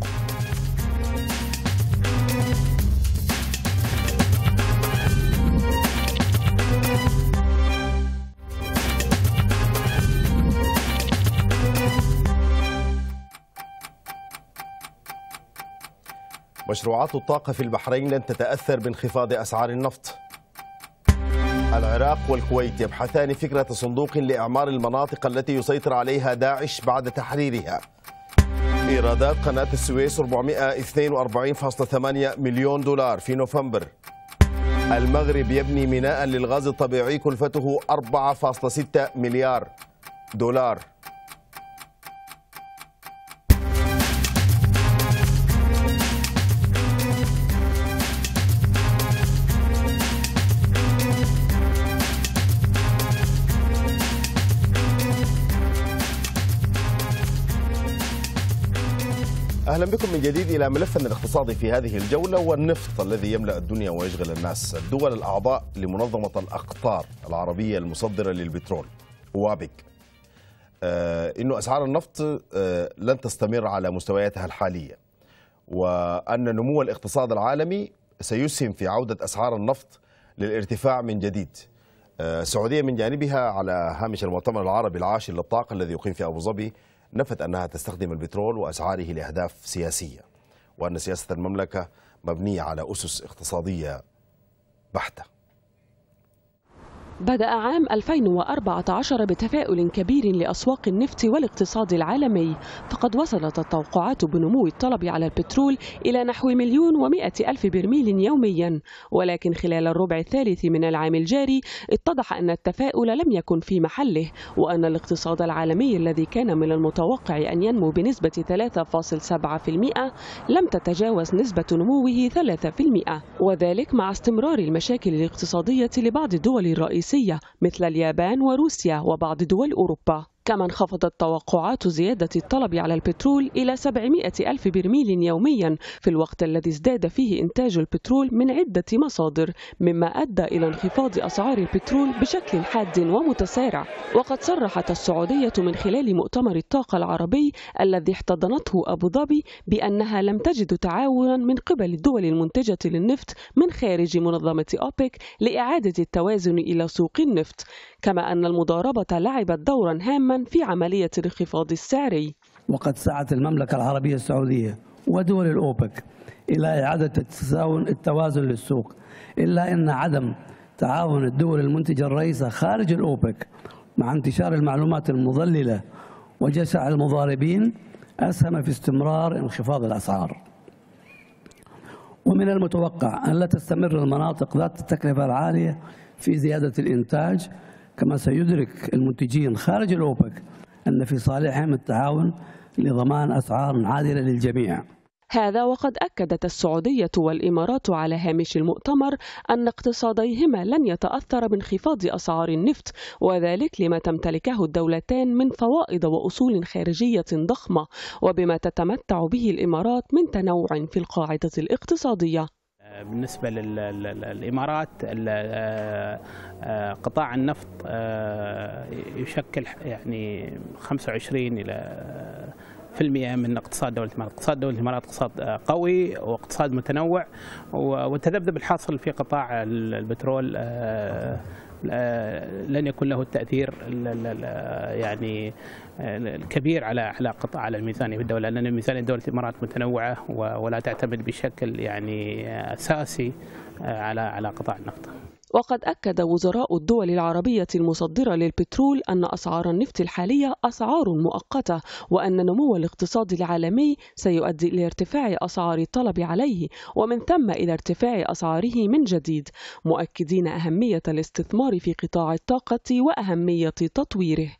مشروعات الطاقة في البحرين لن تتأثر بانخفاض أسعار النفط العراق والكويت يبحثان فكرة صندوق لإعمار المناطق التي يسيطر عليها داعش بعد تحريرها إيرادات قناة السويس 442.8 مليون دولار في نوفمبر المغرب يبني ميناء للغاز الطبيعي كلفته 4.6 مليار دولار اهلا بكم من جديد الى ملفنا الاقتصادي في هذه الجوله والنفط الذي يملا الدنيا ويشغل الناس، الدول الاعضاء لمنظمه الاقطار العربيه المصدره للبترول وابك. آه انه اسعار النفط آه لن تستمر على مستوياتها الحاليه. وان نمو الاقتصاد العالمي سيسهم في عوده اسعار النفط للارتفاع من جديد. آه السعوديه من جانبها على هامش المؤتمر العربي العاشر للطاقه الذي يقيم في ابو ظبي نفت أنها تستخدم البترول وأسعاره لأهداف سياسية وأن سياسة المملكة مبنية على أسس اقتصادية بحتة بدأ عام 2014 بتفاؤل كبير لأسواق النفط والاقتصاد العالمي فقد وصلت التوقعات بنمو الطلب على البترول إلى نحو مليون ومائة ألف برميل يوميا ولكن خلال الربع الثالث من العام الجاري اتضح أن التفاؤل لم يكن في محله وأن الاقتصاد العالمي الذي كان من المتوقع أن ينمو بنسبة 3.7% لم تتجاوز نسبة نموه 3% وذلك مع استمرار المشاكل الاقتصادية لبعض الدول الرئيسية الرئيسية مثل اليابان وروسيا وبعض دول أوروبا كما انخفضت توقعات زيادة الطلب على البترول إلى 700 ألف برميل يوميا في الوقت الذي ازداد فيه إنتاج البترول من عدة مصادر مما أدى إلى انخفاض أسعار البترول بشكل حاد ومتسارع وقد صرحت السعودية من خلال مؤتمر الطاقة العربي الذي احتضنته أبو ظبي بأنها لم تجد تعاونا من قبل الدول المنتجة للنفط من خارج منظمة أوبك لإعادة التوازن إلى سوق النفط كما أن المضاربة لعبت دورا هاما في عملية الانخفاض السعري وقد سعت المملكة العربية السعودية ودول الأوبك إلى إعادة التوازن للسوق إلا أن عدم تعاون الدول المنتجة الرئيسة خارج الأوبك مع انتشار المعلومات المضللة وجشع المضاربين أسهم في استمرار انخفاض الأسعار ومن المتوقع أن لا تستمر المناطق ذات التكلفة العالية في زيادة الإنتاج كما سيدرك المنتجين خارج الأوبك أن في صالحهم التعاون لضمان أسعار عادلة للجميع هذا وقد أكدت السعودية والإمارات على هامش المؤتمر أن اقتصاديهما لن يتأثر بانخفاض أسعار النفط وذلك لما تمتلكه الدولتان من فوائد وأصول خارجية ضخمة وبما تتمتع به الإمارات من تنوع في القاعدة الاقتصادية بالنسبة للإمارات آه، قطاع النفط آه، يشكل يعني 25 إلى في المئة من اقتصاد دولة الإمارات اقتصاد دولة الإمارات اقتصاد قوي واقتصاد متنوع والتذبذب الحاصل في قطاع البترول آه، لن يكون له التاثير يعني الكبير على على قطاع على الميزانيه في الدوله لان الميزانيه دوله الامارات متنوعه ولا تعتمد بشكل يعني اساسي آه، على على قطاع النفط. وقد أكد وزراء الدول العربية المصدرة للبترول أن أسعار النفط الحالية أسعار مؤقتة وأن نمو الاقتصاد العالمي سيؤدي إلى ارتفاع أسعار الطلب عليه ومن ثم إلى ارتفاع أسعاره من جديد مؤكدين أهمية الاستثمار في قطاع الطاقة وأهمية تطويره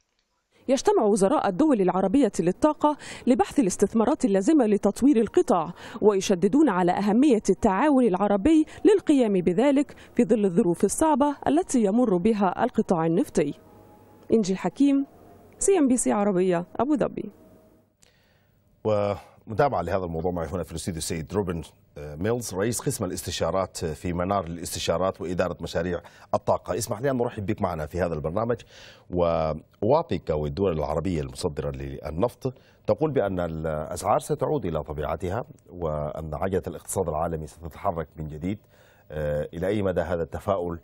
يجتمع وزراء الدول العربية للطاقة لبحث الاستثمارات اللازمة لتطوير القطاع ويشددون على أهمية التعاون العربي للقيام بذلك في ظل الظروف الصعبة التي يمر بها القطاع النفطي إنجي الحكيم سي ام بي سي عربية أبو ظبي متابعة لهذا الموضوع معي هنا في الاستوديو السيد روبن آه، ميلز رئيس قسم الاستشارات آه، في منار الاستشارات وإدارة مشاريع الطاقة اسمح لي أن أرحب بك معنا في هذا البرنامج وأعطيك والدول العربية المصدرة للنفط تقول بأن الأسعار ستعود إلى طبيعتها وأن عجلة الاقتصاد العالمي ستتحرك من جديد آه، إلى أي مدى هذا التفاؤل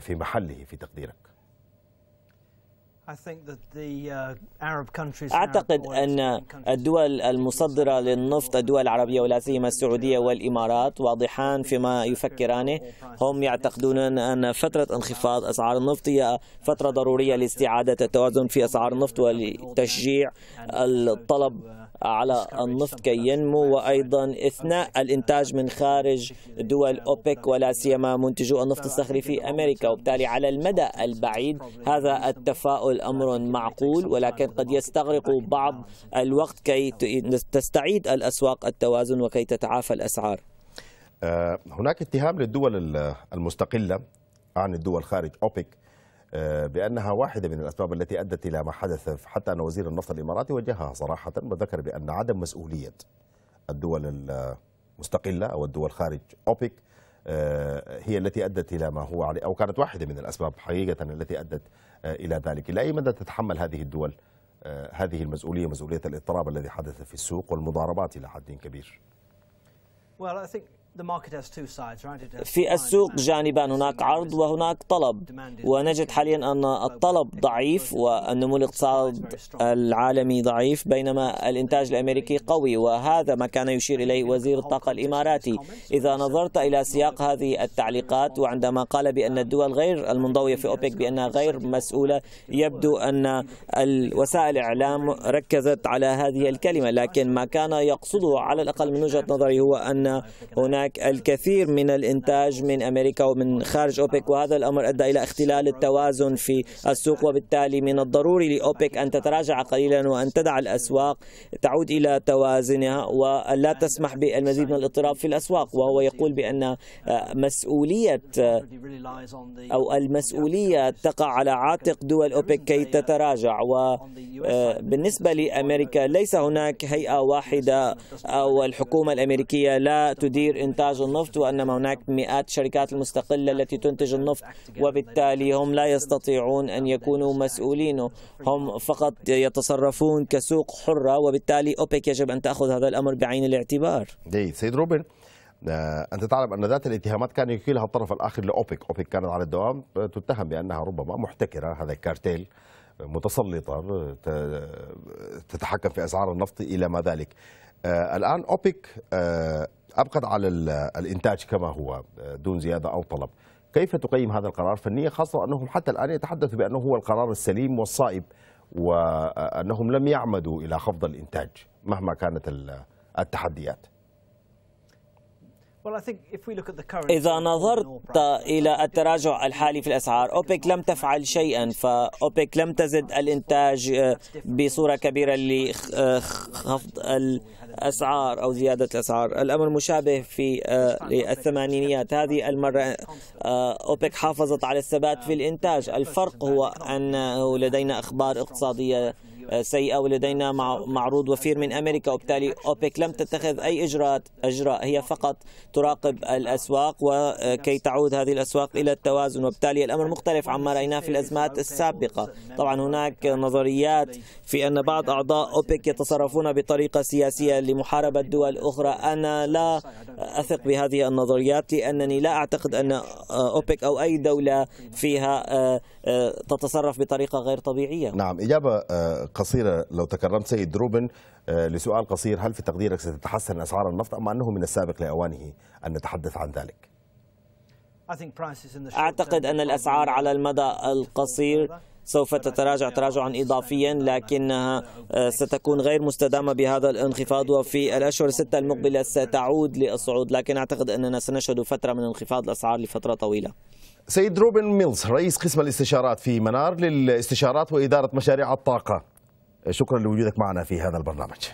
في محله في تقديرك Uh, أعتقد أن الدول المصدرة للنفط الدول العربية ولا سيما السعودية والإمارات واضحان فيما يفكرانه هم يعتقدون أن فترة انخفاض أسعار النفط هي فترة ضرورية لاستعادة التوازن في أسعار النفط ولتشجيع الطلب على النفط كي ينمو وأيضا إثناء الإنتاج من خارج دول أوبك ولا سيما منتجو النفط الصخري في أمريكا وبالتالي على المدى البعيد هذا التفاؤل أمر معقول ولكن قد يستغرق بعض الوقت كي تستعيد الأسواق التوازن وكي تتعافى الأسعار آه، هناك اتهام للدول المستقلة عن الدول خارج أوبك آه، بأنها واحدة من الأسباب التي أدت إلى ما حدث حتى أن وزير النفط الإماراتي وجهها صراحة وذكر بأن عدم مسؤولية الدول المستقلة أو الدول خارج أوبك آه، هي التي أدت إلى ما هو عليه أو كانت واحدة من الأسباب حقيقة التي أدت آه، إلى ذلك إلى أي مدى تتحمل هذه الدول هذه المسؤولية مسؤولية الاضطراب الذي حدث في السوق والمضاربات إلى حد كبير Well, I think في السوق جانبان هناك عرض وهناك طلب ونجد حاليا أن الطلب ضعيف والنمو الاقتصاد العالمي ضعيف بينما الإنتاج الأمريكي قوي وهذا ما كان يشير إليه وزير الطاقة الإماراتي إذا نظرت إلى سياق هذه التعليقات وعندما قال بأن الدول غير المنضوية في أوبك بأنها غير مسؤولة يبدو أن وسائل الإعلام ركزت على هذه الكلمة لكن ما كان يقصده على الأقل من وجهة نظري هو أن هناك هناك الكثير من الإنتاج من أمريكا ومن خارج أوبك وهذا الأمر أدى إلى اختلال التوازن في السوق وبالتالي من الضروري لأوبك أن تتراجع قليلا وأن تدع الأسواق تعود إلى توازنها ولا تسمح بالمزيد من الاضطراب في الأسواق وهو يقول بأن مسؤولية أو المسؤولية تقع على عاتق دول أوبك كي تتراجع وبالنسبة لأمريكا ليس هناك هيئة واحدة أو الحكومة الأمريكية لا تدير إنتاج النفط وأنما هناك مئات الشركات المستقلة التي تنتج النفط وبالتالي هم لا يستطيعون أن يكونوا مسؤولين هم فقط يتصرفون كسوق حرة وبالتالي أوبك يجب أن تأخذ هذا الأمر بعين الاعتبار جيد سيد روبن آه، أنت تعلم أن ذات الاتهامات كان يكيلها الطرف الآخر لأوبك أوبك كانت على الدوام تتهم بأنها ربما محتكرة هذا الكارتيل متسلطة تتحكم في أسعار النفط إلى ما ذلك آه، الآن أوبك آه، أبقت على الإنتاج كما هو آه، دون زيادة أو طلب كيف تقيم هذا القرار فنيا خاصة أنهم حتى الآن يتحدثوا بأنه هو القرار السليم والصائب وأنهم آه، آه، لم يعمدوا إلى خفض الإنتاج مهما كانت التحديات إذا نظرت إلى التراجع الحالي في الأسعار أوبك لم تفعل شيئا فأوبك لم تزد الإنتاج آه، بصورة كبيرة لخفض آه، الأسعار أو زيادة الأسعار الأمر مشابه في الثمانينيات آه، هذه المرة أوبك حافظت على الثبات في um, الإنتاج الفرق هو أنه لدينا أخبار اقتصادية سيئة ولدينا معروض وفير من أمريكا وبالتالي أوبك لم تتخذ أي إجراءات أجراء هي فقط تراقب الأسواق وكي تعود هذه الأسواق إلى التوازن وبالتالي الأمر مختلف عما رأيناه في الأزمات السابقة طبعا هناك نظريات في أن بعض أعضاء أوبك يتصرفون بطريقة سياسية لمحاربة دول أخرى أنا لا أثق بهذه النظريات لأنني لا أعتقد أن أوبك أو أي دولة فيها آه، آه، تتصرف بطريقة غير طبيعية نعم إجابة آه، قصيرة لو تكرمت سيد روبن آه، لسؤال قصير هل في تقديرك ستتحسن أسعار النفط أم أنه من السابق لأوانه أن نتحدث عن ذلك؟ أعتقد أن الأسعار على المدى القصير سوف تتراجع تراجعا اضافيا لكنها آه، ستكون غير مستدامه بهذا الانخفاض وفي الاشهر السته المقبله ستعود للصعود لكن اعتقد اننا سنشهد فتره من انخفاض الاسعار لفتره طويله. سيد روبن ميلز رئيس قسم الاستشارات في منار للاستشارات واداره مشاريع الطاقه. شكرا لوجودك معنا في هذا البرنامج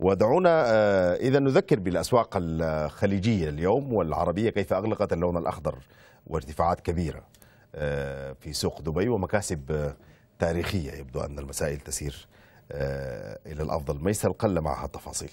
ودعونا آه، إذا نذكر بالأسواق الخليجية اليوم والعربية كيف أغلقت اللون الأخضر وارتفاعات كبيرة آه، في سوق دبي ومكاسب آه، تاريخية يبدو أن المسائل تسير إلى الأفضل ميسر قل معها التفاصيل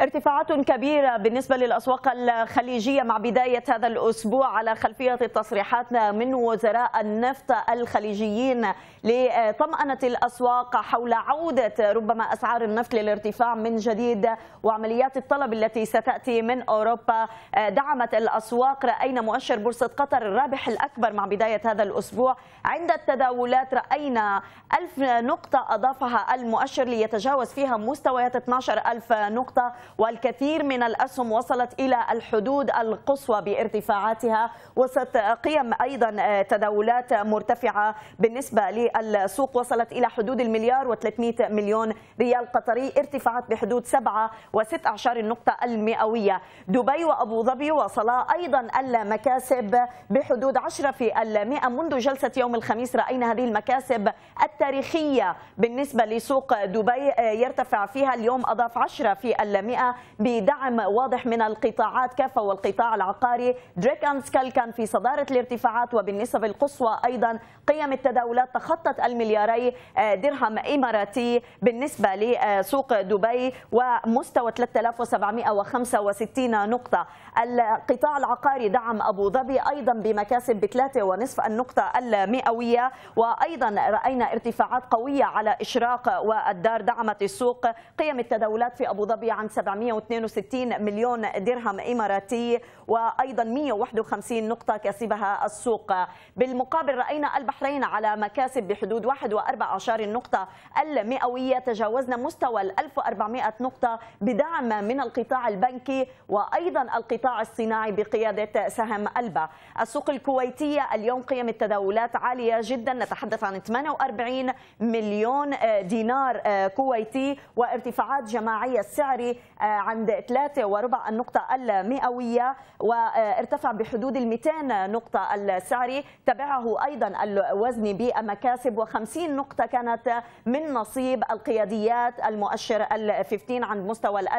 ارتفاعات كبيرة بالنسبة للأسواق الخليجية مع بداية هذا الأسبوع على خلفية التصريحات من وزراء النفط الخليجيين لطمأنة الأسواق حول عودة ربما أسعار النفط للارتفاع من جديد وعمليات الطلب التي ستأتي من أوروبا دعمت الأسواق رأينا مؤشر بورصة قطر الرابح الأكبر مع بداية هذا الأسبوع عند التداولات رأينا ألف نقطة أضافها المؤشر ليتجاوز فيها مستويات 12 ألف نقطة والكثير من الأسهم وصلت إلى الحدود القصوى بارتفاعاتها وسط قيم أيضا آه، تداولات مرتفعة بالنسبة للسوق وصلت إلى حدود المليار و300 مليون ريال قطري ارتفاعات بحدود 7 و6 أعشار النقطة المئوية دبي وأبو ظبي وصلا أيضا المكاسب بحدود 10 في المئة منذ جلسة يوم الخميس رأينا هذه المكاسب التاريخية بالنسبة لسوق دبي آه، يرتفع فيها اليوم أضاف 10 في المئة بدعم واضح من القطاعات كافة والقطاع العقاري دريك أنسكل كان في صدارة الارتفاعات وبالنسب القصوى أيضا قيم التداولات تخطت الملياري آه، درهم إماراتي بالنسبة لسوق دبي ومستوى 3765 نقطة القطاع العقاري دعم أبو ظبي أيضا بمكاسب بثلاثة ونصف النقطة المئوية وأيضا رأينا ارتفاعات قوية على إشراق والدار دعمت السوق قيم التداولات في أبو ظبي عن 762 مليون درهم إماراتي وأيضا 151 نقطة كسبها السوق بالمقابل رأينا البحر البحرين على مكاسب بحدود 1.14 نقطة المئوية تجاوزنا مستوى ال 1400 نقطة بدعم من القطاع البنكي وأيضا القطاع الصناعي بقيادة سهم ألبا السوق الكويتية اليوم قيم التداولات عالية جدا نتحدث عن 48 مليون دينار كويتي وارتفاعات جماعية السعر عند 3.4 النقطة المئوية وارتفع بحدود ال 200 نقطة السعري تبعه أيضا وزن بيئة مكاسب و50 نقطة كانت من نصيب القياديات المؤشر ال15 عند مستوى ال1050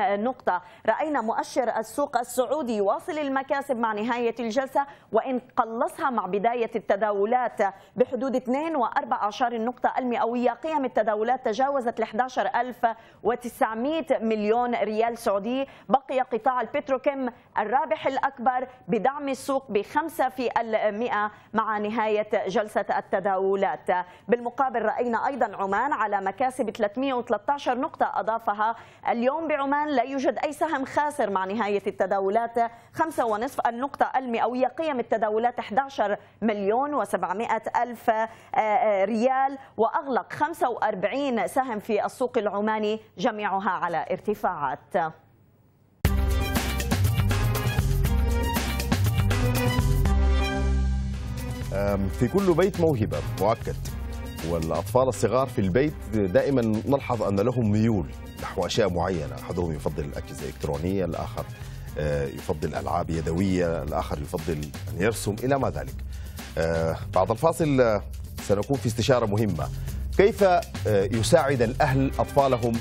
نقطة رأينا مؤشر السوق السعودي يواصل المكاسب مع نهاية الجلسة وإن قلصها مع بداية التداولات بحدود 2.14 النقطة المئوية قيم التداولات تجاوزت 11900 مليون ريال سعودي بقي قطاع البتروكيم الرابح الأكبر بدعم السوق ب 5% مع مع نهاية جلسة التداولات بالمقابل رأينا أيضا عمان على مكاسب 313 نقطة أضافها اليوم بعمان لا يوجد أي سهم خاسر مع نهاية التداولات خمسة ونصف النقطة المئوية قيم التداولات 11 مليون و700 ألف آه، آه، ريال وأغلق 45 سهم في السوق العماني جميعها على ارتفاعات في كل بيت موهبة مؤكد والأطفال الصغار في البيت دائما نلحظ أن لهم ميول نحو أشياء معينة أحدهم يفضل الأجهزة الإلكترونية الآخر آه، يفضل ألعاب يدوية الآخر يفضل أن يرسم إلى ما ذلك آه، بعد الفاصل آه، سنكون في استشارة مهمة كيف يساعد الأهل أطفالهم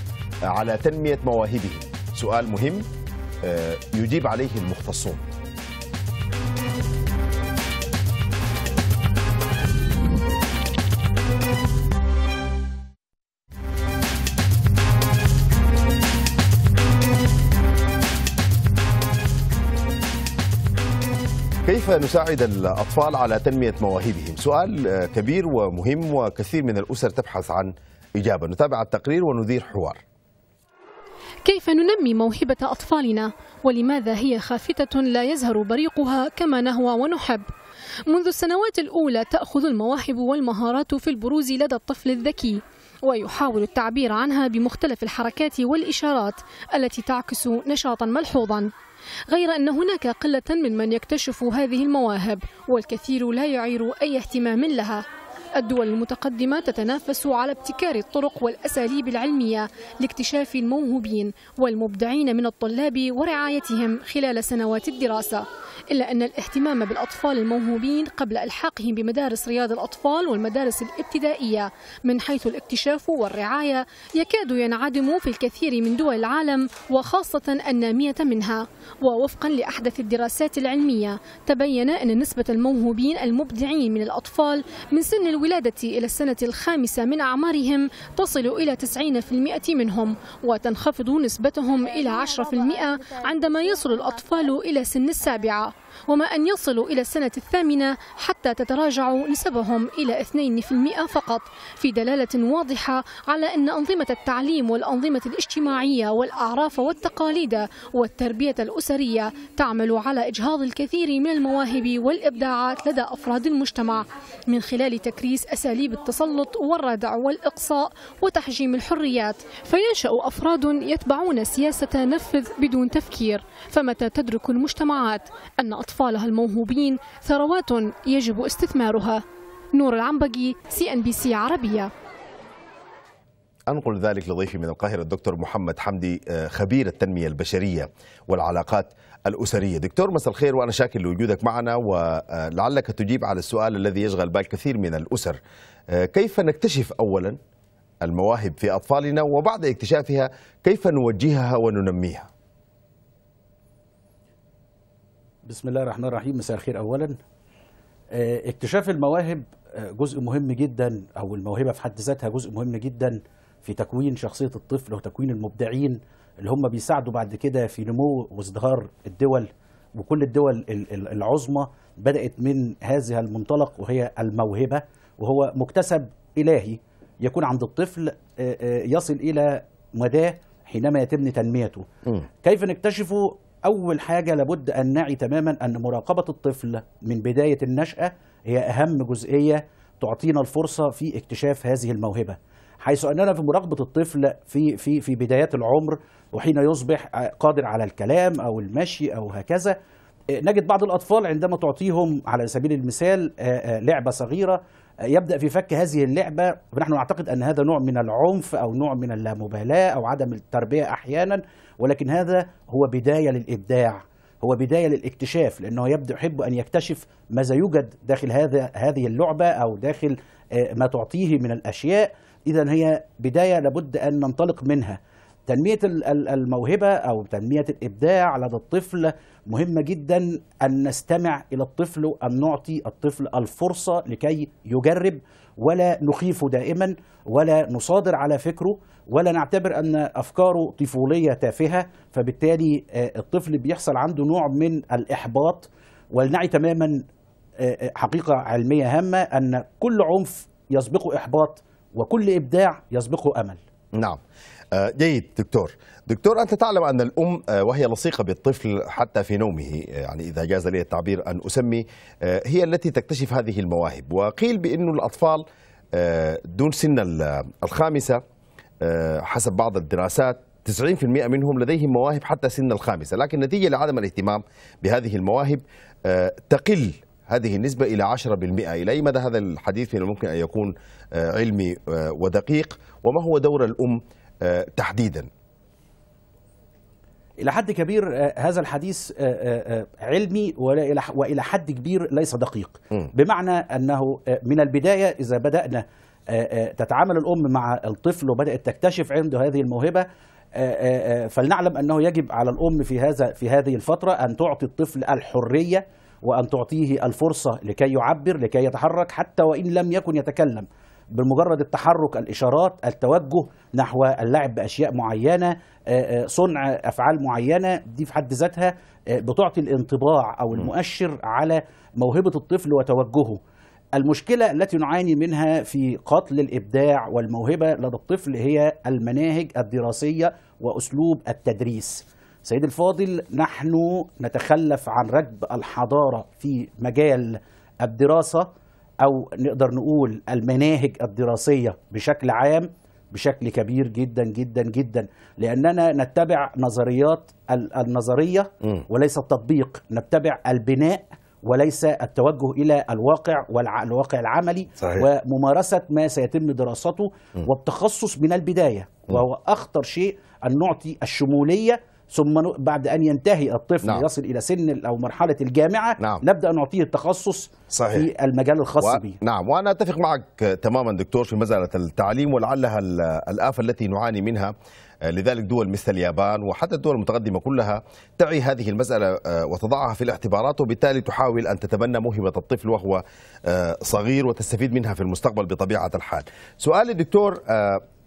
على تنمية مواهبهم سؤال مهم يجيب عليه المختصون كيف نساعد الأطفال على تنمية مواهبهم سؤال آه، كبير ومهم وكثير من الأسر تبحث عن إجابة نتابع التقرير وندير حوار كيف ننمي موهبة أطفالنا ولماذا هي خافتة لا يزهر بريقها كما نهوى ونحب منذ السنوات الأولى تأخذ المواهب والمهارات في البروز لدى الطفل الذكي ويحاول التعبير عنها بمختلف الحركات والإشارات التي تعكس نشاطا ملحوظا غير أن هناك قلة من من يكتشف هذه المواهب والكثير لا يعير أي اهتمام لها الدول المتقدمة تتنافس على ابتكار الطرق والأساليب العلمية لاكتشاف الموهوبين والمبدعين من الطلاب ورعايتهم خلال سنوات الدراسة إلا أن الاهتمام بالأطفال الموهوبين قبل إلحاقهم بمدارس رياض الأطفال والمدارس الابتدائية من حيث الاكتشاف والرعاية يكاد ينعدم في الكثير من دول العالم وخاصة النامية منها ووفقا لأحدث الدراسات العلمية تبين أن نسبة الموهوبين المبدعين من الأطفال من سن الولايات الولادة إلى السنة الخامسة من أعمارهم تصل إلى 90% منهم وتنخفض نسبتهم إلى 10% عندما يصل الأطفال إلى سن السابعة وما أن يصلوا إلى السنة الثامنة حتى تتراجع نسبهم إلى 2% فقط في دلالة واضحة على أن أنظمة التعليم والأنظمة الاجتماعية والأعراف والتقاليد والتربية الأسرية تعمل على إجهاض الكثير من المواهب والإبداعات لدى أفراد المجتمع من خلال تكريس أساليب التسلط والردع والإقصاء وتحجيم الحريات فينشأ أفراد يتبعون سياسة نفذ بدون تفكير فمتى تدرك المجتمعات أن أطفالها الموهوبين ثروات يجب استثمارها نور العنبقي سي ان بي سي عربية أنقل ذلك لضيفي من القاهرة الدكتور محمد حمدي آه، خبير التنمية البشرية والعلاقات الأسرية دكتور مساء الخير وأنا شاكر لوجودك معنا ولعلك آه، تجيب على السؤال الذي يشغل بال كثير من الأسر آه، كيف نكتشف أولا المواهب في أطفالنا وبعد اكتشافها كيف نوجهها وننميها بسم الله الرحمن الرحيم مساء الخير اولا آه، اكتشاف المواهب آه، جزء مهم جدا او الموهبه في حد ذاتها جزء مهم جدا في تكوين شخصيه الطفل وتكوين المبدعين اللي هم بيساعدوا بعد كده في نمو وازدهار الدول وكل الدول العظمى بدات من هذا المنطلق وهي الموهبه وهو مكتسب الهي يكون عند الطفل آه، يصل الى مداه حينما يتم تنميته كيف نكتشفه أول حاجة لابد أن نعي تماما أن مراقبة الطفل من بداية النشأة هي أهم جزئية تعطينا الفرصة في اكتشاف هذه الموهبة حيث أننا في مراقبة الطفل في, في, في بدايات العمر وحين يصبح قادر على الكلام أو المشي أو هكذا نجد بعض الأطفال عندما تعطيهم على سبيل المثال آه، آه، لعبة صغيرة آه، يبدأ في فك هذه اللعبة فنحن نعتقد أن هذا نوع من العنف أو نوع من اللامبالاة أو عدم التربية أحيانا ولكن هذا هو بداية للإبداع هو بداية للاكتشاف لأنه يبدو يحب أن يكتشف ماذا يوجد داخل هذا هذه اللعبة أو داخل آه، ما تعطيه من الأشياء إذا هي بداية لابد أن ننطلق منها تنمية الموهبة أو تنمية الإبداع لدى الطفل مهمة جدا أن نستمع إلى الطفل وأن نعطي الطفل الفرصة لكي يجرب ولا نخيفه دائما ولا نصادر على فكره ولا نعتبر أن أفكاره طفولية تافهة فبالتالي آه، الطفل بيحصل عنده نوع من الإحباط ولنعي تماما آه، آه، حقيقة علمية هامة أن كل عنف يسبقه إحباط وكل إبداع يسبقه أمل نعم آه، جيد دكتور دكتور أنت تعلم أن الأم آه، وهي لصيقة بالطفل حتى في نومه آه، يعني إذا جاز لي التعبير أن أسمي هي التي تكتشف هذه المواهب وقيل بأن الأطفال دون سن الخامسة حسب بعض الدراسات 90% منهم لديهم مواهب حتى سن الخامسة لكن نتيجة لعدم الاهتمام بهذه المواهب تقل هذه النسبة إلى 10% إلى أي مدى هذا الحديث من الممكن أن يكون آه، علمي آه، ودقيق وما هو دور الأم آه، تحديدا إلى حد كبير هذا الحديث علمي وإلى حد كبير ليس دقيق بمعنى أنه من البداية إذا بدأنا تتعامل الأم مع الطفل وبدأت تكتشف عنده هذه الموهبة فلنعلم أنه يجب على الأم في هذا في هذه الفترة أن تعطي الطفل الحرية وأن تعطيه الفرصة لكي يعبر لكي يتحرك حتى وإن لم يكن يتكلم بمجرد التحرك الإشارات التوجه نحو اللعب بأشياء معينة آه، آه، صنع أفعال معينة دي في حد ذاتها آه، بتعطي الانطباع أو المؤشر على موهبة الطفل وتوجهه المشكلة التي نعاني منها في قتل الإبداع والموهبة لدى الطفل هي المناهج الدراسية وأسلوب التدريس سيد الفاضل نحن نتخلف عن ركب الحضارة في مجال الدراسة أو نقدر نقول المناهج الدراسية بشكل عام بشكل كبير جدا جدا جدا لأننا نتبع نظريات النظرية وليس التطبيق نتبع البناء وليس التوجه الى الواقع والواقع العملي صحيح. وممارسه ما سيتم دراسته والتخصص من البدايه وهو اخطر شيء ان نعطي الشموليه ثم بعد أن ينتهي الطفل نعم. يصل إلى سن أو مرحلة الجامعة نعم. نبدأ نعطيه التخصص صحيح. في المجال الخاص و... به نعم وأنا أتفق معك تماما دكتور في مسألة التعليم ولعلها الآفة التي نعاني منها آه، لذلك دول مثل اليابان وحتى الدول المتقدمة كلها تعي هذه المسألة آه، وتضعها في الاعتبارات وبالتالي تحاول أن تتبنى موهبة الطفل وهو آه، صغير وتستفيد منها في المستقبل بطبيعة الحال سؤالي دكتور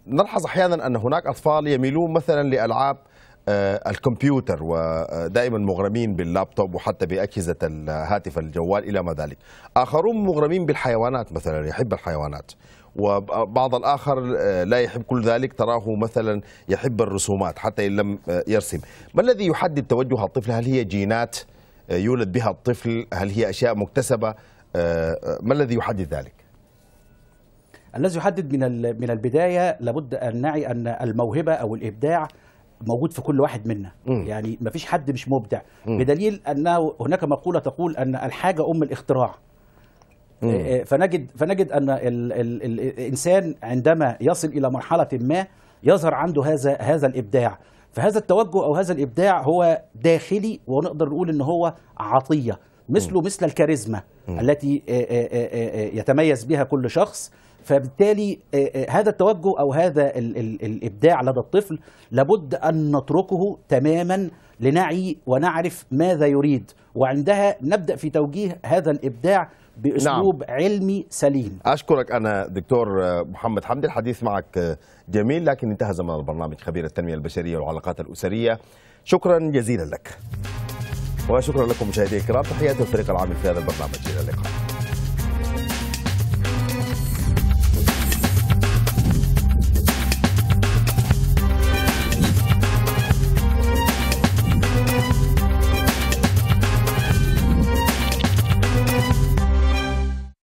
نلحظ أحيانا أن هناك أطفال يميلون مثلا لألعاب آه، الكمبيوتر ودائما مغرمين باللابتوب وحتى بأجهزة الهاتف الجوال إلى ما ذلك آخرون مغرمين بالحيوانات مثلا يحب الحيوانات وبعض الآخر آه، لا يحب كل ذلك تراه مثلا يحب الرسومات حتى إن لم آه، يرسم ما الذي يحدد توجه الطفل هل هي جينات يولد بها الطفل هل هي أشياء مكتسبة ما الذي يحدد ذلك الذي يحدد من من البدايه لابد ان نعي ان الموهبه او الابداع موجود في كل واحد منا يعني ما فيش حد مش مبدع م. بدليل أن هناك مقولة تقول أن الحاجة أم الاختراع م. آه، آه، فنجد فنجد أن الـ الـ الـ الإنسان عندما يصل إلى مرحلة ما يظهر عنده هذا هذا الإبداع فهذا التوجه أو هذا الإبداع هو داخلي ونقدر نقول أن هو عطية مثله مثل الكاريزما التي آه، يتميز بها كل شخص فبالتالي آه، آه، هذا التوجه أو هذا الإبداع لدى الطفل لابد أن نتركه تماما لنعي ونعرف ماذا يريد وعندها نبدأ في توجيه هذا الإبداع بأسلوب نعم. علمي سليم أشكرك أنا دكتور آه، محمد حمدي الحديث معك جميل لكن انتهى زمن البرنامج خبير التنمية البشرية والعلاقات الأسرية شكرا جزيلا لك وشكرا لكم مشاهدي الكرام تحياتي الفريق العامل في هذا البرنامج إلى اللقاء